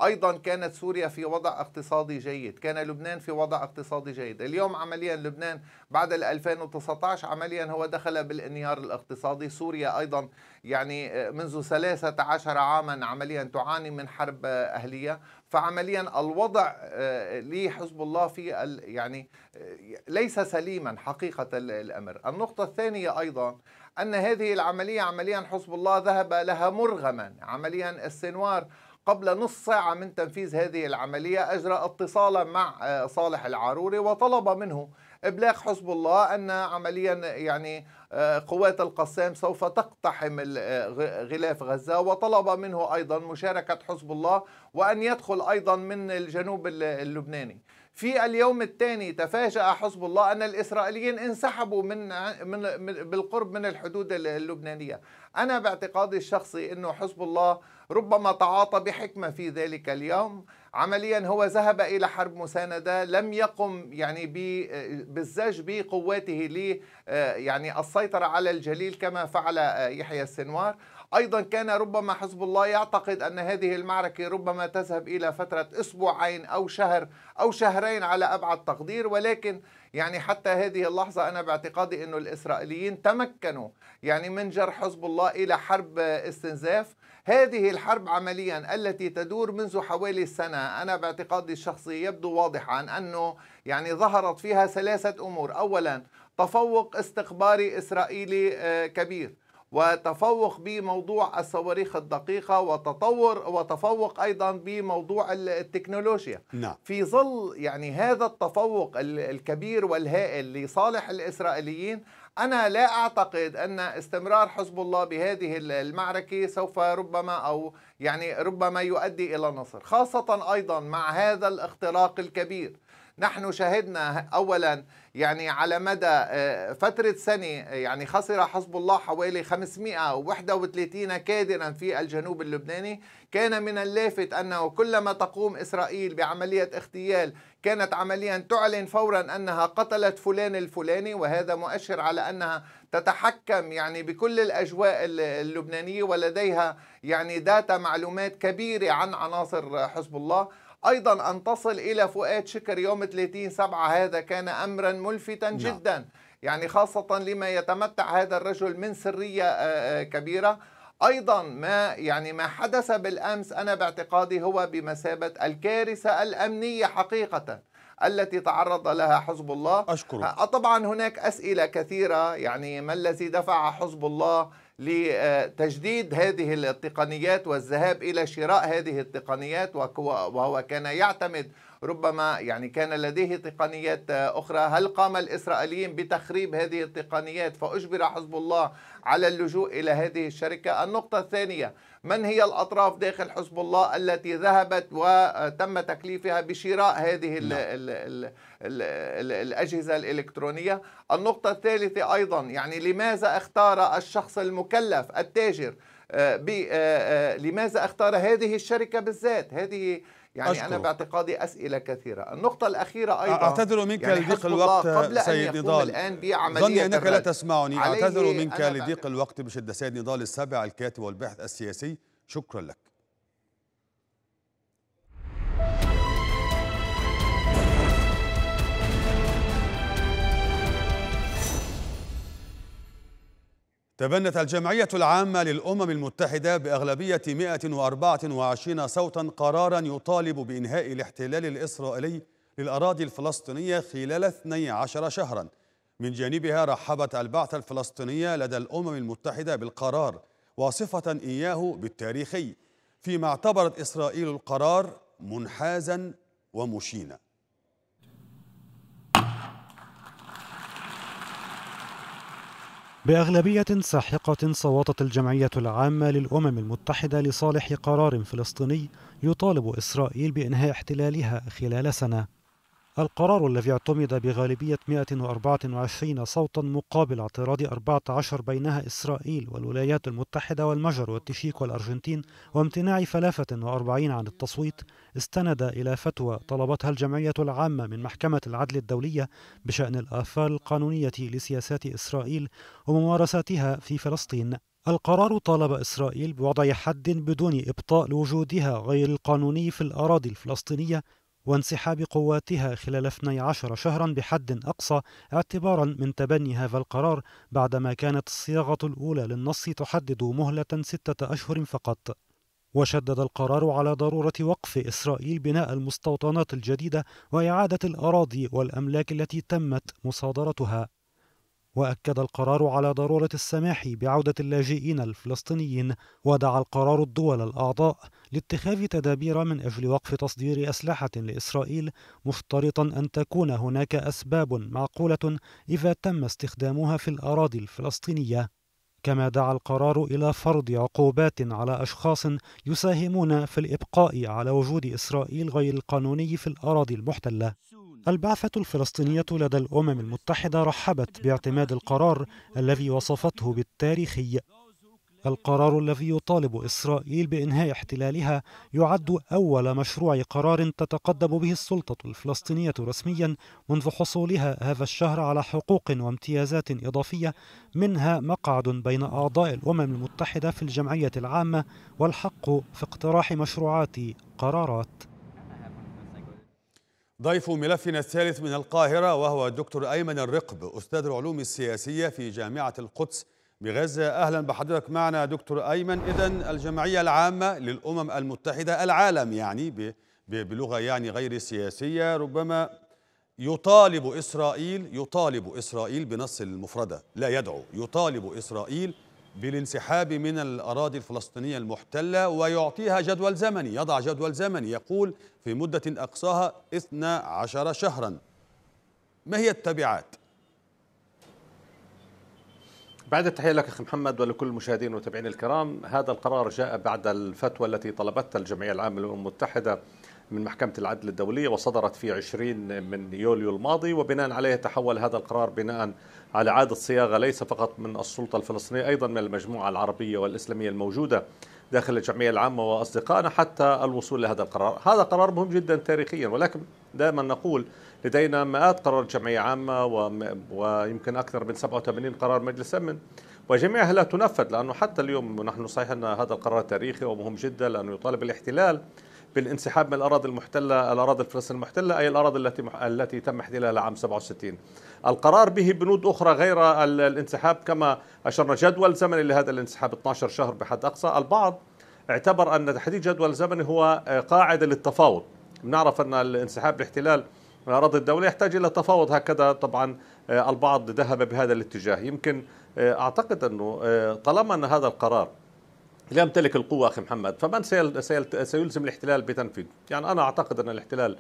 أيضا كانت سوريا في وضع اقتصادي جيد كان لبنان في وضع اقتصادي جيد اليوم عمليا لبنان بعد 2019 عمليا هو دخل بالانهيار الاقتصادي سوريا أيضا يعني آه، منذ 13 عاما عمليا تعاني من حرب آه، أهلية فعمليا الوضع آه، لحزب الله في يعني آه، ليس سليما حقيقة الأمر النقطة الثانية أيضا أن هذه العملية عمليا حزب الله ذهب لها مرغما عمليا السنوار قبل نص ساعة من تنفيذ هذه العملية أجرى اتصالا مع آه، صالح العاروري وطلب منه ابلاغ حزب الله ان عمليا يعني آه، قوات القسام سوف تقتحم آه، غلاف غزه وطلب منه ايضا مشاركه حزب الله وان يدخل ايضا من الجنوب اللبناني. في اليوم الثاني تفاجأ حزب الله أن الإسرائيليين انسحبوا من, من بالقرب من الحدود اللبنانية أنا باعتقادي الشخصي أنه حزب الله ربما تعاطى بحكمة في ذلك اليوم عمليا هو ذهب إلى حرب مساندة لم يقم يعني بالزج بقواته ل آه، يعني السيطرة على الجليل كما فعل آه، يحيى السنوار أيضا كان ربما حزب الله يعتقد أن هذه المعركة ربما تذهب إلى فترة أسبوعين أو شهر أو شهرين على أبعد تقدير ولكن يعني حتى هذه اللحظة أنا باعتقادي أنه الإسرائيليين تمكنوا يعني من جر حزب الله إلى حرب استنزاف هذه الحرب عمليا التي تدور منذ حوالي سنة أنا باعتقادي الشخصي يبدو واضحا أنه يعني ظهرت فيها ثلاثة أمور أولا تفوق استخباري إسرائيلي آه، كبير وتفوق بموضوع الصواريخ الدقيقة وتطور وتفوق أيضا بموضوع التكنولوجيا نعم. في ظل يعني هذا التفوق الكبير والهائل لصالح الإسرائيليين أنا لا أعتقد أن استمرار حزب الله بهذه المعركة سوف ربما أو يعني ربما يؤدي إلى نصر خاصة أيضا مع هذا الاختراق الكبير نحن شهدنا اولا يعني على مدى آه، فترة سنة يعني خسر حزب الله حوالي 531 كادرا في الجنوب اللبناني كان من اللافت أنه كلما تقوم إسرائيل بعملية اغتيال كانت عمليا تعلن فورا أنها قتلت فلان الفلاني وهذا مؤشر على أنها تتحكم يعني بكل الأجواء اللبنانية ولديها يعني داتا معلومات كبيرة عن عناصر حزب الله أيضا أن تصل إلى فؤاد شكر يوم 30 سبعة هذا كان أمرا ملفتا نعم. جدا يعني خاصة لما يتمتع هذا الرجل من سرية آه، آه، كبيرة ايضا ما يعني ما حدث بالامس انا باعتقادي هو بمثابه الكارثه الامنيه حقيقه التي تعرض لها حزب الله أشكرك. آه، طبعا هناك اسئله كثيره يعني ما الذي دفع حزب الله لتجديد هذه التقنيات والذهاب الى شراء هذه التقنيات وهو كان يعتمد ربما يعني كان لديه تقنيات اخرى هل قام الاسرائيليين بتخريب هذه التقنيات فاجبر حزب الله على اللجوء إلى هذه الشركة النقطة الثانية من هي الأطراف داخل حزب الله التي ذهبت وتم تكليفها بشراء هذه الـ نعم. الـ الـ الـ الـ الأجهزة الإلكترونية النقطة الثالثة أيضا يعني لماذا اختار الشخص المكلف التاجر آه، آه، آه، لماذا اختار هذه الشركة بالذات هذه يعني أشكره. أنا باعتقادي أسئلة كثيرة النقطة الأخيرة أيضا أعتذر منك يعني لضيق الوقت قبل سيد نضال ظني أنك لا تسمعني أعتذر منك لضيق الوقت بشدة سيد نضال السابع الكاتب والباحث السياسي شكرا لك تبنت الجمعية العامة للأمم المتحدة بأغلبية 124 صوتا قرارا يطالب بإنهاء الاحتلال الإسرائيلي للأراضي الفلسطينية خلال 12 شهرا من جانبها رحبت البعثة الفلسطينية لدى الأمم المتحدة بالقرار واصفة إياه بالتاريخي فيما اعتبرت إسرائيل القرار منحازا ومشينا بأغلبية ساحقة صوتت الجمعية العامة للأمم المتحدة لصالح قرار فلسطيني يطالب إسرائيل بإنهاء احتلالها خلال سنة القرار الذي اعتمد بغالبية 124 صوتا مقابل اعتراض 14 بينها إسرائيل والولايات المتحدة والمجر والتشيك والأرجنتين وامتناع 43 عن التصويت استند إلى فتوى طلبتها الجمعية العامة من محكمة العدل الدولية بشأن الآثار القانونية لسياسات إسرائيل وممارساتها في فلسطين القرار طالب إسرائيل بوضع حد بدون إبطاء لوجودها غير القانوني في الأراضي الفلسطينية وانسحاب قواتها خلال 12 شهرا بحد أقصى اعتبارا من تبني هذا القرار بعدما كانت الصياغة الأولى للنص تحدد مهلة ستة أشهر فقط وشدد القرار على ضرورة وقف إسرائيل بناء المستوطنات الجديدة وإعادة الأراضي والأملاك التي تمت مصادرتها وأكد القرار على ضرورة السماح بعودة اللاجئين الفلسطينيين ودعا القرار الدول الأعضاء لاتخاذ تدابير من أجل وقف تصدير أسلحة لإسرائيل مشترطا أن تكون هناك أسباب معقولة إذا تم استخدامها في الأراضي الفلسطينية كما دعا القرار إلى فرض عقوبات على أشخاص يساهمون في الإبقاء على وجود إسرائيل غير القانوني في الأراضي المحتلة البعثة الفلسطينية لدى الأمم المتحدة رحبت باعتماد القرار الذي وصفته بالتاريخي القرار الذي يطالب إسرائيل بإنهاء احتلالها يعد أول مشروع قرار تتقدم به السلطة الفلسطينية رسميا منذ حصولها هذا الشهر على حقوق وامتيازات إضافية منها مقعد بين أعضاء الأمم المتحدة في الجمعية العامة والحق في اقتراح مشروعات قرارات ضيف ملفنا الثالث من القاهرة وهو الدكتور أيمن الرقب أستاذ العلوم السياسية في جامعة القدس بغزة أهلا بحضرتك معنا دكتور أيمن إذا الجمعية العامة للأمم المتحدة العالم يعني بلغة يعني غير سياسية ربما يطالب إسرائيل يطالب إسرائيل بنص المفردة لا يدعو يطالب إسرائيل بالانسحاب من الأراضي الفلسطينية المحتلة ويعطيها جدول زمني يضع جدول زمني يقول في مدة أقصاها 12 شهرا ما هي التبعات؟ بعد التحية لك أخي محمد ولكل المشاهدين والمتابعين الكرام هذا القرار جاء بعد الفتوى التي طلبتها الجمعية العامة للأمم المتحدة من محكمة العدل الدولية وصدرت في 20 من يوليو الماضي وبناء عليه تحول هذا القرار بناء على عادة صياغة ليس فقط من السلطة الفلسطينية أيضا من المجموعة العربية والإسلامية الموجودة داخل الجمعية العامة وأصدقائنا حتى الوصول لهذا القرار هذا قرار مهم جدا تاريخيا ولكن دائما نقول لدينا مئات قرار جمعية عامة ويمكن أكثر من 87 قرار مجلس أمن وجميعها لا تنفذ لأنه حتى اليوم نحن صحيح أن هذا القرار تاريخي ومهم جدا لأنه يطالب الاحتلال بالانسحاب من الاراضي المحتله الاراضي الفلسطينيه المحتله اي الاراضي التي التي تم احتلالها عام 67 القرار به بنود أخرى غير الانسحاب كما أشرنا جدول زمني لهذا الانسحاب 12 شهر بحد أقصى البعض اعتبر أن تحديد جدول زمني هو قاعدة للتفاوض بنعرف أن الانسحاب الاحتلال الأراضي الدولة يحتاج إلى تفاوض هكذا طبعا آه، البعض ذهب بهذا الاتجاه يمكن آه، أعتقد أنه آه، طالما أن هذا القرار لا يمتلك القوة أخي محمد فمن سيلزم الاحتلال بتنفيذه يعني أنا أعتقد أن الاحتلال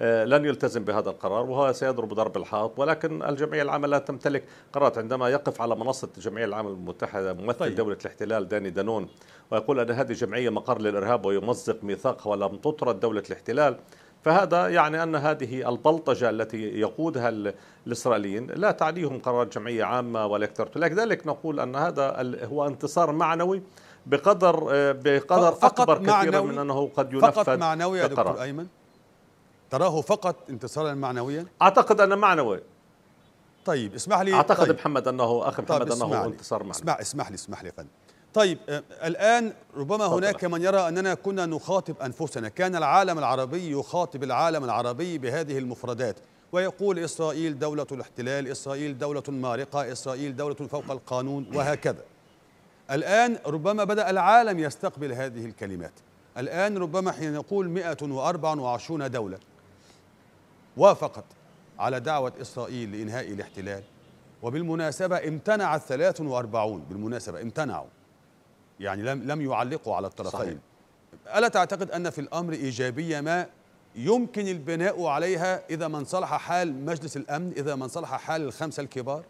آه، لن يلتزم بهذا القرار وهو سيضرب ضرب الحائط ولكن الجمعية العامة لا تمتلك قرارات عندما يقف على منصة الجمعية العامة المتحدة ممثل طيب. دولة الاحتلال داني دانون ويقول أن هذه جمعية مقر للإرهاب ويمزق ميثاقها ولم تطرد دولة الاحتلال فهذا يعني أن هذه البلطجة التي يقودها الإسرائيليين لا تعنيهم قرارات جمعية عامة ولا اكثر لذلك نقول أن هذا هو انتصار معنوي بقدر آه، بقدر فقط أكبر كثيرا من أنه قد ينفذ فقط معنوي يا دكتور أيمن تراه فقط انتصارا معنويا؟ اعتقد انه معنوي طيب اسمح لي اعتقد طيب. محمد انه اخي محمد طيب انه انتصار معنوي اسمح اسمح لي اسمح لي فندم طيب آه، الآن ربما هناك من يرى أننا كنا نخاطب أنفسنا كان العالم العربي يخاطب العالم العربي بهذه المفردات ويقول إسرائيل دولة الاحتلال إسرائيل دولة مارقة إسرائيل دولة فوق القانون وهكذا الآن ربما بدأ العالم يستقبل هذه الكلمات الآن ربما حين نقول 124 دولة وافقت على دعوة إسرائيل لإنهاء الاحتلال وبالمناسبة امتنع الثلاث وأربعون بالمناسبة امتنعوا يعني لم, لم يعلقوا على الطرفين صحيح. ألا تعتقد أن في الأمر إيجابية ما يمكن البناء عليها إذا من صلح حال مجلس الأمن إذا من صلح حال الخمسة الكبار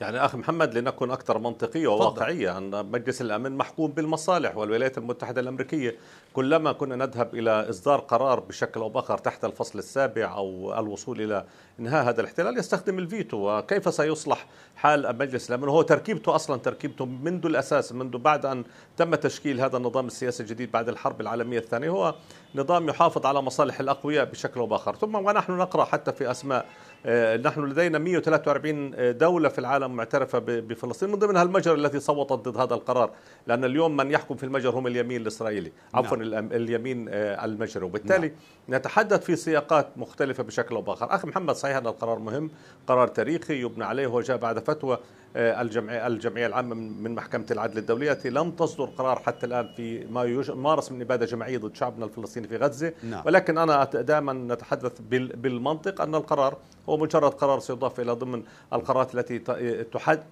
يعني اخي محمد لنكن اكثر منطقيه وواقعيه ان مجلس الامن محكوم بالمصالح والولايات المتحده الامريكيه كلما كنا نذهب الى اصدار قرار بشكل او باخر تحت الفصل السابع او الوصول الى انهاء هذا الاحتلال يستخدم الفيتو وكيف سيصلح حال مجلس الامن وهو تركيبته اصلا تركيبته منذ الاساس منذ بعد ان تم تشكيل هذا النظام السياسي الجديد بعد الحرب العالميه الثانيه هو نظام يحافظ على مصالح الاقوياء بشكل او باخر ثم ونحن نقرا حتى في اسماء آه، نحن لدينا 143 دولة في العالم معترفة بفلسطين من ضمنها المجر التي صوتت ضد هذا القرار لأن اليوم من يحكم في المجر هم اليمين الإسرائيلي نعم. عفوا نعم. اليمين آه، المجري وبالتالي نعم. نتحدث في سياقات مختلفة بشكل أو بآخر أخي محمد صحيح أن القرار مهم قرار تاريخي يبنى عليه وجاء بعد فتوى آه، الجمعية, الجمعية العامة من محكمة العدل الدولية التي لم تصدر قرار حتى الآن في ما يمارس من إبادة جماعية ضد شعبنا الفلسطيني في غزة نعم. ولكن أنا دائما نتحدث بالمنطق أن القرار هو مجرد قرار سيضاف إلى ضمن القرارات التي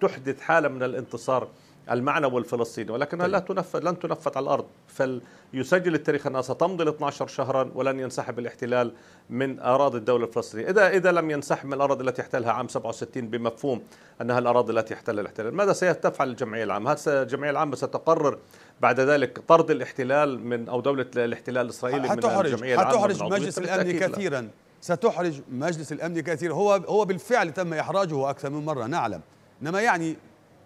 تحدث حالة من الانتصار المعنوي الفلسطيني ولكنها طيب. لا تنفذ لن تنفذ على الارض فليسجل التاريخ انها ستمضي ال 12 شهرا ولن ينسحب الاحتلال من اراضي الدوله الفلسطينيه اذا اذا لم ينسحب من الاراضي التي احتلها عام 67 بمفهوم انها الاراضي التي احتلها الاحتلال ماذا ستفعل الجمعيه العامه هل الجمعيه العامه ستقرر بعد ذلك طرد الاحتلال من او دوله الاحتلال الاسرائيلي من الجمعيه العامه حتحرج مجلس الامن كثيرا لا. ستحرج مجلس الامن كثير هو هو بالفعل تم احراجه اكثر من مره نعلم انما يعني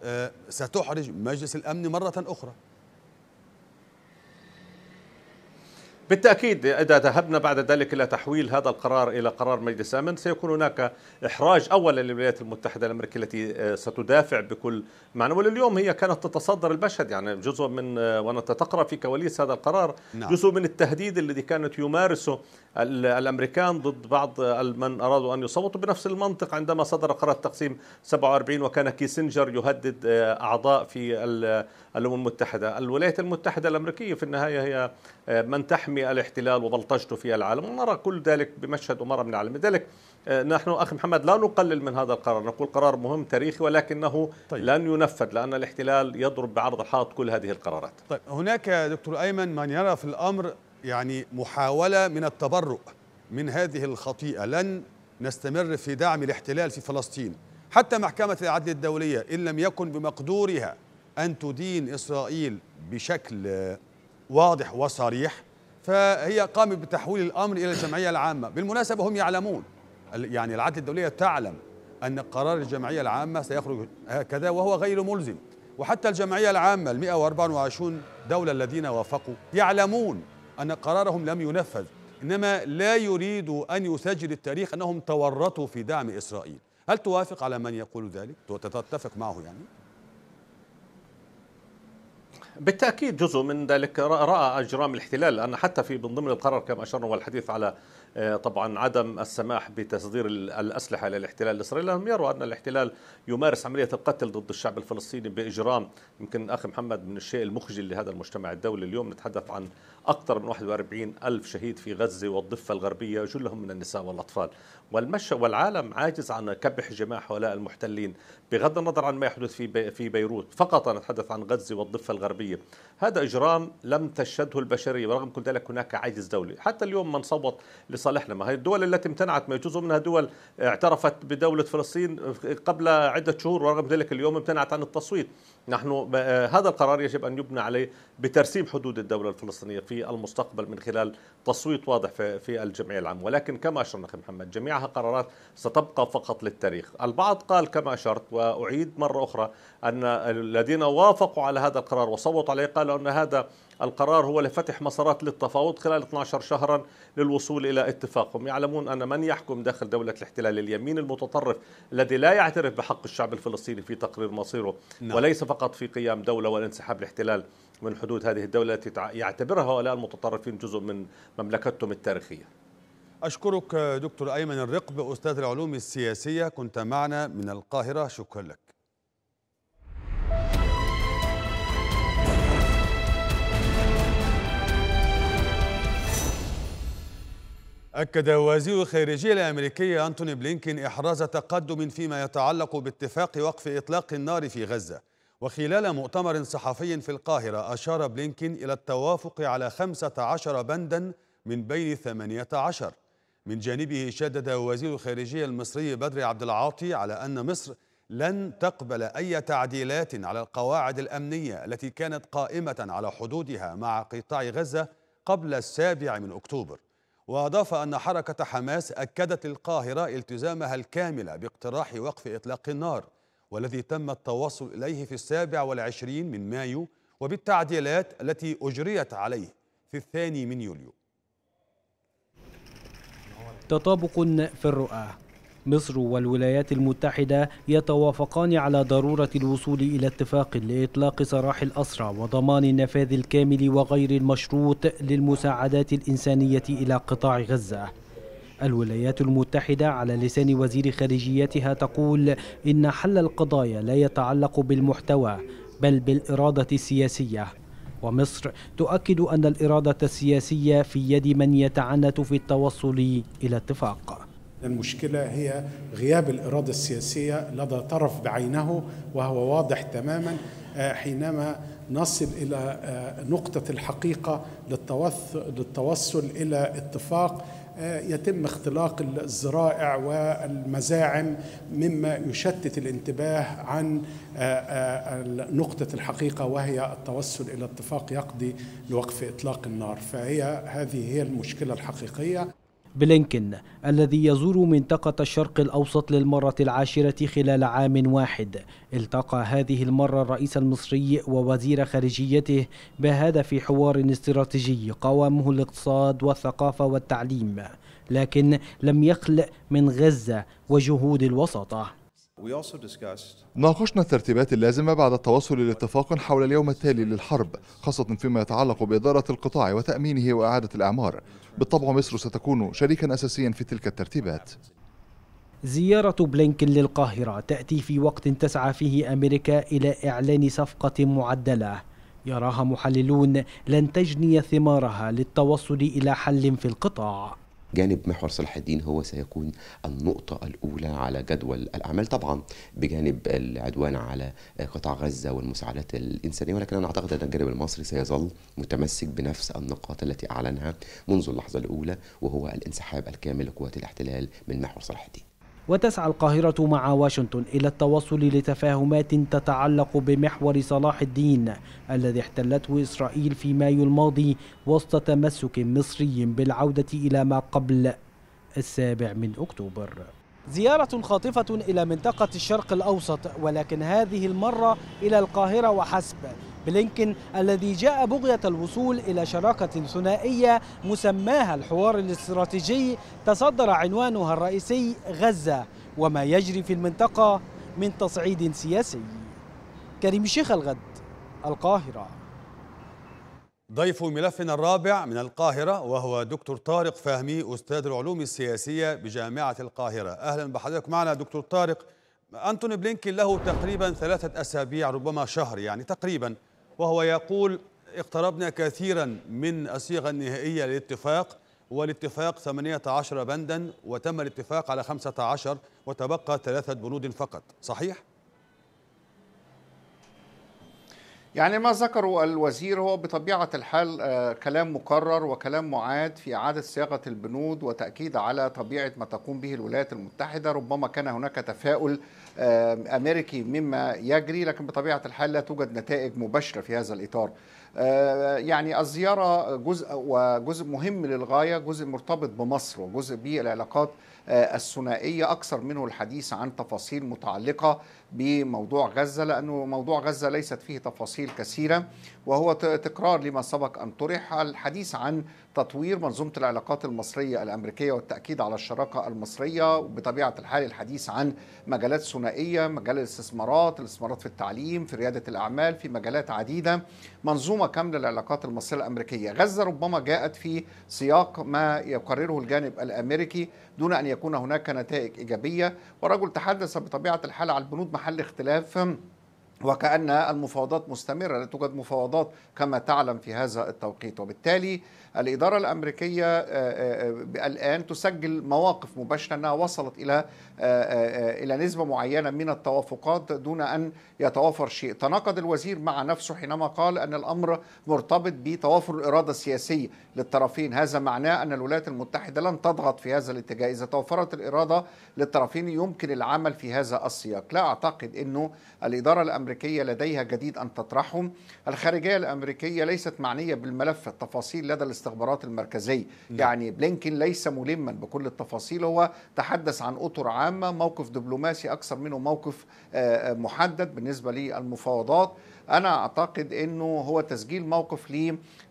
آه، ستحرج مجلس الامن مره اخرى بالتأكيد إذا ذهبنا بعد ذلك إلى تحويل هذا القرار إلى قرار مجلس أمن سيكون هناك إحراج أولا للولايات المتحدة الأمريكية التي آه، ستدافع بكل معنى ولليوم هي كانت تتصدر المشهد يعني جزء من آه، وأنت تقرأ في كواليس هذا القرار نعم. جزء من التهديد الذي كانت يمارسه الامريكان ضد بعض من ارادوا ان يصوتوا بنفس المنطق عندما صدر قرار التقسيم 47 وكان كيسنجر يهدد آه، اعضاء في الامم المتحده، الولايات المتحده الامريكيه في النهايه هي آه، من تحمي الاحتلال وبلطجته في العالم ونرى كل ذلك بمشهد ومره من العالم، لذلك آه، نحن اخي محمد لا نقلل من هذا القرار، نقول قرار مهم تاريخي ولكنه طيب. لن ينفذ لان الاحتلال يضرب بعرض الحائط كل هذه القرارات. طيب هناك دكتور ايمن من يرى في الامر يعني محاولة من التبرؤ من هذه الخطيئة لن نستمر في دعم الاحتلال في فلسطين حتى محكمة العدل الدولية إن لم يكن بمقدورها أن تدين إسرائيل بشكل واضح وصريح فهي قامت بتحويل الأمر إلى الجمعية العامة بالمناسبة هم يعلمون يعني العدل الدولية تعلم أن قرار الجمعية العامة سيخرج هكذا وهو غير ملزم وحتى الجمعية العامة ال 124 دولة الذين وافقوا يعلمون أن قرارهم لم ينفذ إنما لا يريد أن يسجل التاريخ أنهم تورطوا في دعم إسرائيل هل توافق على من يقول ذلك؟ تتفق معه يعني؟ بالتاكيد جزء من ذلك راى اجرام الاحتلال لان حتى في من ضمن القرار كما اشرنا والحديث على آه، طبعا عدم السماح بتصدير الأسلحة للاحتلال الإسرائيلي لأنهم يروا أن الاحتلال يمارس عملية القتل ضد الشعب الفلسطيني بإجرام يمكن أخي محمد من الشيء المخجل لهذا المجتمع الدولي اليوم نتحدث عن أكثر من 41 ألف شهيد في غزة والضفة الغربية جلهم من النساء والأطفال والمشى والعالم عاجز عن كبح جماح هؤلاء المحتلين بغض النظر عن ما يحدث في بي في بيروت فقط نتحدث عن غزة والضفة الغربية هذا إجرام لم تشهده البشرية ورغم كل ذلك هناك عاجز دولي حتى اليوم من صوت لصالحنا ما هي الدول التي امتنعت ما يجوز منها دول اعترفت بدولة فلسطين قبل عدة شهور ورغم ذلك اليوم امتنعت عن التصويت نحن آه، هذا القرار يجب أن يبنى عليه بترسيم حدود الدولة الفلسطينية في المستقبل من خلال تصويت واضح في الجمعية العامة ولكن كما أشرنا أخي محمد جميعها قرارات ستبقى فقط للتاريخ البعض قال كما أشرت وأعيد مرة أخرى أن الذين وافقوا على هذا القرار وصوتوا عليه قالوا أن هذا القرار هو لفتح مسارات للتفاوض خلال 12 شهرا للوصول إلى اتفاقهم يعلمون أن من يحكم داخل دولة الاحتلال اليمين المتطرف الذي لا يعترف بحق الشعب الفلسطيني في تقرير مصيره نعم. وليس فقط في قيام دولة والانسحاب الاحتلال من حدود هذه الدولة التي يعتبرها هؤلاء المتطرفين جزء من مملكتهم التاريخية أشكرك دكتور أيمن الرقب أستاذ العلوم السياسية كنت معنا من القاهرة شكرا لك أكد وزير الخارجية الأمريكي أنتوني بلينكين إحراز تقدم فيما يتعلق باتفاق وقف إطلاق النار في غزة وخلال مؤتمر صحفي في القاهرة أشار بلينكين إلى التوافق على 15 بندا من بين 18 من جانبه شدد وزير الخارجية المصري بدر عبد العاطي على أن مصر لن تقبل أي تعديلات على القواعد الأمنية التي كانت قائمة على حدودها مع قطاع غزة قبل السابع من أكتوبر وأضاف أن حركة حماس أكدت للقاهرة التزامها الكامل باقتراح وقف إطلاق النار والذي تم التوصل إليه في السابع والعشرين من مايو وبالتعديلات التي أجريت عليه في الثاني من يوليو تطابق في الرؤى مصر والولايات المتحدة يتوافقان على ضرورة الوصول إلى اتفاق لإطلاق سراح الأسرى وضمان النفاذ الكامل وغير المشروط للمساعدات الإنسانية إلى قطاع غزة الولايات المتحدة على لسان وزير خارجيتها تقول إن حل القضايا لا يتعلق بالمحتوى بل بالإرادة السياسية ومصر تؤكد أن الإرادة السياسية في يد من يتعنت في التوصل إلى اتفاق المشكلة هي غياب الإرادة السياسية لدى طرف بعينه وهو واضح تماما آه، حينما نصل إلى آه، نقطة الحقيقة للتوصل إلى اتفاق آه، يتم اختلاق الذرائع والمزاعم مما يشتت الانتباه عن نقطة الحقيقة وهي التوصل إلى اتفاق يقضي لوقف إطلاق النار فهي هذه هي المشكلة الحقيقية بلينكن الذي يزور منطقة الشرق الأوسط للمرة العاشرة خلال عام واحد التقى هذه المرة الرئيس المصري ووزير خارجيته بهدف حوار استراتيجي قوامه الاقتصاد والثقافة والتعليم لكن لم يخلق من غزة وجهود الوساطة ناقشنا الترتيبات اللازمة بعد التوصل لاتفاق حول اليوم التالي للحرب خاصة فيما يتعلق بإدارة القطاع وتأمينه وإعادة الأعمار بالطبع مصر ستكون شريكا أساسيا في تلك الترتيبات زيارة بلينكن للقاهرة تأتي في وقت تسعى فيه أمريكا إلى إعلان صفقة معدلة يراها محللون لن تجني ثمارها للتوصل إلى حل في القطاع جانب محور صلاح الدين هو سيكون النقطة الأولى على جدول الأعمال طبعا بجانب العدوان على قطاع غزة والمساعدات الإنسانية ولكن أنا أعتقد أن الجانب المصري سيظل متمسك بنفس النقاط التي أعلنها منذ اللحظة الأولى وهو الانسحاب الكامل لقوات الاحتلال من محور صلاح الدين وتسعى القاهرة مع واشنطن إلى التوصل لتفاهمات تتعلق بمحور صلاح الدين الذي احتلته إسرائيل في مايو الماضي وسط تمسك مصري بالعودة إلى ما قبل السابع من أكتوبر زيارة خاطفة إلى منطقة الشرق الأوسط ولكن هذه المرة إلى القاهرة وحسب بلينكن الذي جاء بغية الوصول إلى شراكة ثنائية مسماها الحوار الاستراتيجي تصدر عنوانها الرئيسي غزة وما يجري في المنطقة من تصعيد سياسي كريم الشيخ الغد القاهرة ضيف ملفنا الرابع من القاهرة وهو دكتور طارق فهمي أستاذ العلوم السياسية بجامعة القاهرة أهلا بحضرتك معنا دكتور طارق أنتوني بلينكين له تقريبا ثلاثة أسابيع ربما شهر يعني تقريبا وهو يقول اقتربنا كثيرا من الصيغة النهائية للاتفاق والاتفاق 18 بندا وتم الاتفاق على 15 وتبقى ثلاثة بنود فقط صحيح؟ يعني ما ذكره الوزير هو بطبيعة الحال آه، كلام مكرر وكلام معاد في إعادة صياغة البنود وتأكيد على طبيعة ما تقوم به الولايات المتحدة ربما كان هناك تفاؤل آه، أمريكي مما يجري لكن بطبيعة الحال لا توجد نتائج مباشرة في هذا الإطار آه، يعني الزيارة جزء وجزء مهم للغاية جزء مرتبط بمصر وجزء بالعلاقات آه، الثنائية أكثر منه الحديث عن تفاصيل متعلقة بموضوع غزة لأنه موضوع غزة ليست فيه تفاصيل كثيرة وهو تكرار لما سبق أن طرح الحديث عن تطوير منظومة العلاقات المصرية الأمريكية والتأكيد على الشراكة المصرية وبطبيعة الحال الحديث عن مجالات ثنائية مجال الاستثمارات الاستثمارات في التعليم في ريادة الأعمال في مجالات عديدة منظومة كاملة للعلاقات المصرية الأمريكية غزة ربما جاءت في سياق ما يقرره الجانب الأمريكي دون أن يكون هناك نتائج إيجابية ورجل تحدث بطبيعة الحال على البنود محل اختلاف وكأن المفاوضات مستمرة لا توجد مفاوضات كما تعلم في هذا التوقيت وبالتالي الإدارة الأمريكية الآن آه، آه، آه، تسجل مواقف مباشرة أنها وصلت إلى إلى نسبة معينة من التوافقات دون أن يتوافر شيء تناقض الوزير مع نفسه حينما قال أن الأمر مرتبط بتوافر الإرادة السياسية للطرفين هذا معناه أن الولايات المتحدة لن تضغط في هذا الاتجاه إذا توفرت الإرادة للطرفين يمكن العمل في هذا السياق لا أعتقد أنه الإدارة الأمريكية لديها جديد أن تطرحهم الخارجية الأمريكية ليست معنية بالملف التفاصيل لدى الاستخبارات المركزية نعم. يعني بلينكين ليس ملما بكل التفاصيل هو تحدث عن أطر عامة موقف دبلوماسي أكثر منه موقف آه، آه، محدد بالنسبة للمفاوضات أنا أعتقد أنه هو تسجيل موقف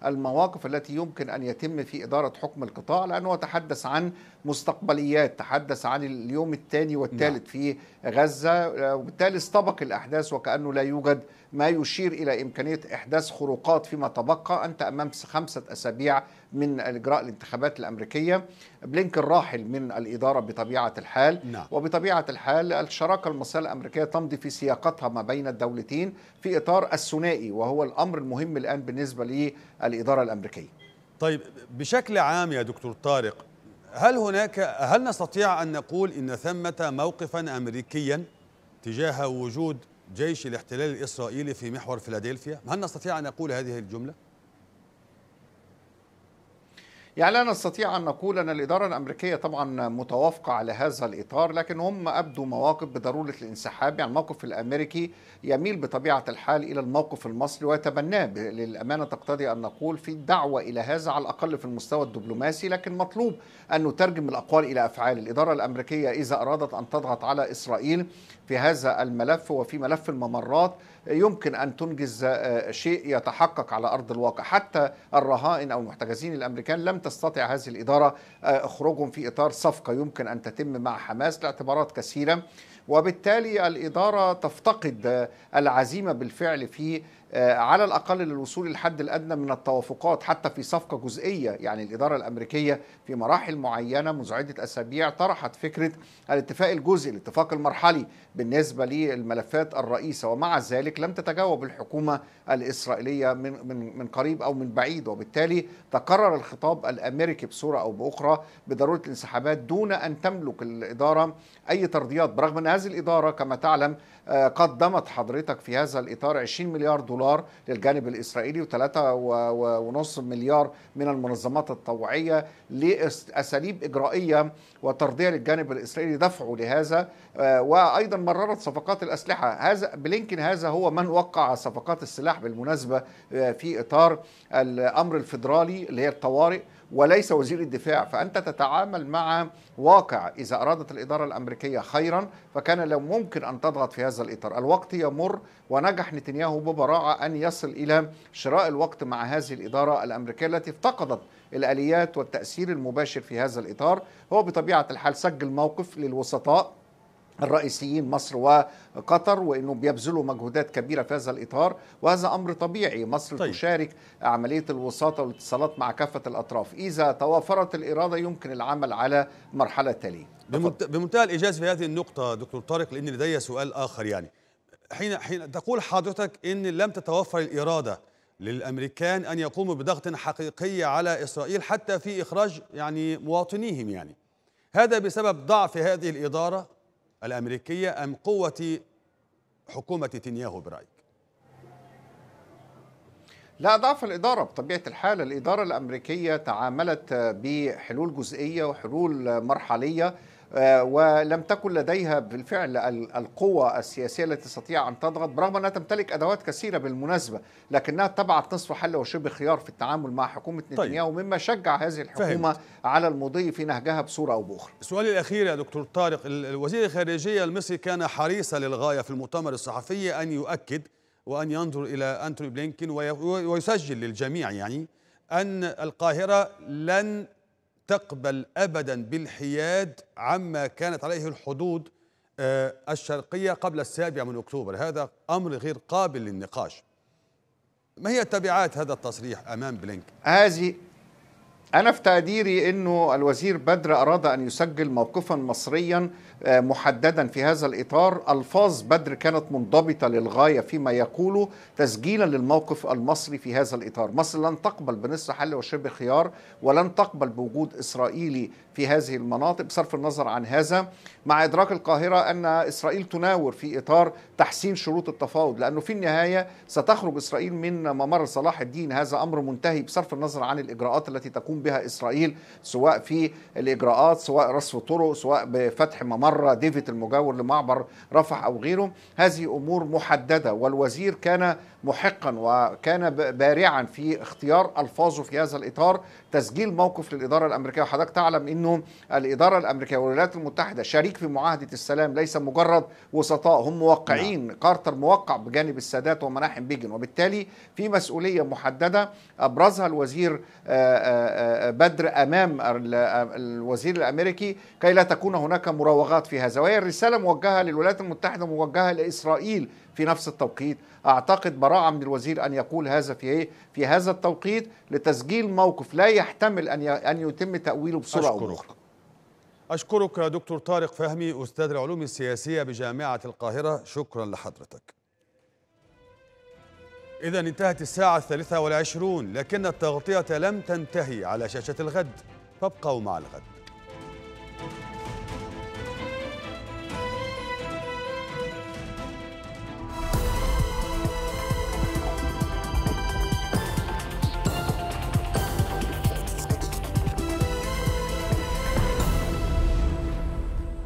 للمواقف التي يمكن أن يتم في إدارة حكم القطاع لأنه تحدث عن مستقبليات تحدث عن اليوم الثاني والثالث نعم. في غزة آه، وبالتالي استبق الأحداث وكأنه لا يوجد ما يشير إلى إمكانية إحداث خروقات فيما تبقى أنت أمام خمسة أسابيع من إجراء الانتخابات الأمريكية بلينكن راحل من الإدارة بطبيعة الحال نعم. وبطبيعة الحال الشراكة المصرية الأمريكية تمضي في سياقتها ما بين الدولتين في إطار الثنائي وهو الأمر المهم الآن بالنسبة للإدارة الأمريكية طيب بشكل عام يا دكتور طارق هل هناك هل نستطيع أن نقول إن ثمة موقفا أمريكيا تجاه وجود جيش الاحتلال الإسرائيلي في محور فيلادلفيا؟ هل نستطيع أن نقول هذه الجملة؟ يعني لا نستطيع أن نقول أن الإدارة الأمريكية طبعا متوافقة على هذا الإطار لكن هم أبدوا مواقف بضرورة الانسحاب يعني الموقف الأمريكي يميل بطبيعة الحال إلى الموقف المصري ويتبناه للأمانة تقتضي أن نقول في دعوة إلى هذا على الأقل في المستوى الدبلوماسي لكن مطلوب أن نترجم الأقوال إلى أفعال الإدارة الأمريكية إذا أرادت أن تضغط على إسرائيل في هذا الملف وفي ملف الممرات يمكن أن تنجز آه، شيء يتحقق على أرض الواقع حتى الرهائن أو المحتجزين الأمريكان لم تستطع هذه الإدارة اخرجهم آه، في إطار صفقة يمكن أن تتم مع حماس لاعتبارات كثيرة وبالتالي الإدارة تفتقد آه، العزيمة بالفعل في آه، على الاقل للوصول للحد الادنى من التوافقات حتى في صفقه جزئيه يعني الاداره الامريكيه في مراحل معينه منذ عده اسابيع طرحت فكره الاتفاق الجزئي الاتفاق المرحلي بالنسبه للملفات الرئيسه ومع ذلك لم تتجاوب الحكومه الاسرائيليه من من من قريب او من بعيد وبالتالي تكرر الخطاب الامريكي بصوره او باخرى بضروره الانسحابات دون ان تملك الاداره أي ترضيات برغم أن هذه الإدارة كما تعلم آه، قدمت حضرتك في هذا الإطار 20 مليار دولار للجانب الإسرائيلي و3.5 مليار من المنظمات التطوعيه لأساليب إجرائية وترضية للجانب الإسرائيلي دفعه لهذا آه، وأيضا مررت صفقات الأسلحة هذا بلينكن هذا هو من وقع صفقات السلاح بالمناسبة آه، في إطار الأمر الفدرالي اللي هي الطوارئ وليس وزير الدفاع فأنت تتعامل مع واقع إذا أرادت الإدارة الأمريكية خيرا فكان لو ممكن أن تضغط في هذا الإطار الوقت يمر ونجح نتنياهو ببراعة أن يصل إلى شراء الوقت مع هذه الإدارة الأمريكية التي افتقدت الآليات والتأثير المباشر في هذا الإطار هو بطبيعة الحال سجل موقف للوسطاء الرئيسيين مصر وقطر وانه بيبذلوا مجهودات كبيره في هذا الاطار وهذا امر طبيعي مصر طيب. تشارك عمليه الوساطه والاتصالات مع كافه الاطراف اذا توافرت الاراده يمكن العمل على مرحله تاليه بمنتهى الايجاز في هذه النقطه دكتور طارق لان لدي سؤال اخر يعني حين حين تقول حضرتك ان لم تتوفر الاراده للامريكان ان يقوموا بضغط حقيقي على اسرائيل حتى في اخراج يعني مواطنيهم يعني هذا بسبب ضعف هذه الاداره الأمريكية أم قوة حكومة نتنياهو برأيك؟ لا ضعف الإدارة بطبيعة الحال الإدارة الأمريكية تعاملت بحلول جزئية وحلول مرحلية آه، ولم تكن لديها بالفعل القوة السياسية التي تستطيع أن تضغط برغم أنها تمتلك أدوات كثيرة بالمناسبة لكنها تبعت نصف حل وشبه خيار في التعامل مع حكومة طيب. نتنياهو طيب. مما شجع هذه الحكومة فهمت. على المضي في نهجها بصورة أو بأخرى سؤالي الأخير يا دكتور طارق الوزير الخارجية المصري كان حريصا للغاية في المؤتمر الصحفي أن يؤكد وأن ينظر إلى أنتوني بلينكين ويسجل للجميع يعني أن القاهرة لن تقبل ابدا بالحياد عما كانت عليه الحدود آه، الشرقيه قبل السابع من اكتوبر، هذا امر غير قابل للنقاش. ما هي تبعات هذا التصريح امام بلينك هذه انا في تقديري انه الوزير بدر اراد ان يسجل موقفا مصريا آه، محددا في هذا الإطار ألفاظ بدر كانت منضبطة للغاية فيما يقوله تسجيلا للموقف المصري في هذا الإطار مصر لن تقبل بنصف حل وشبه خيار ولن تقبل بوجود إسرائيلي في هذه المناطق بصرف النظر عن هذا مع إدراك القاهرة أن إسرائيل تناور في إطار تحسين شروط التفاوض لأنه في النهاية ستخرج إسرائيل من ممر صلاح الدين هذا أمر منتهي بصرف النظر عن الإجراءات التي تقوم بها إسرائيل سواء في الإجراءات سواء رصف طرق سواء بفتح ممر مره ديفيد المجاور لمعبر رفح او غيره هذه امور محدده والوزير كان محقا وكان بارعا في اختيار الفاظه في هذا الاطار تسجيل موقف للاداره الامريكيه وحضرتك تعلم انه الاداره الامريكيه والولايات المتحده شريك في معاهده السلام ليس مجرد وسطاء هم موقعين نعم. كارتر موقع بجانب السادات ومناحم بيجن وبالتالي في مسؤوليه محدده ابرزها الوزير آه، آه، آه، بدر امام الوزير الامريكي كي لا تكون هناك مراوغات في هذا وهي الرساله موجهه للولايات المتحده موجهه لاسرائيل في نفس التوقيت أعتقد براعة من الوزير أن يقول هذا في إيه؟ في هذا التوقيت لتسجيل موقف لا يحتمل أن أن يتم تأويله بصورة أو أشكرك دكتور طارق فهمي أستاذ العلوم السياسية بجامعة القاهرة شكرا لحضرتك إذا انتهت الساعة الثالثة والعشرون لكن التغطية لم تنتهي على شاشة الغد فابقوا مع الغد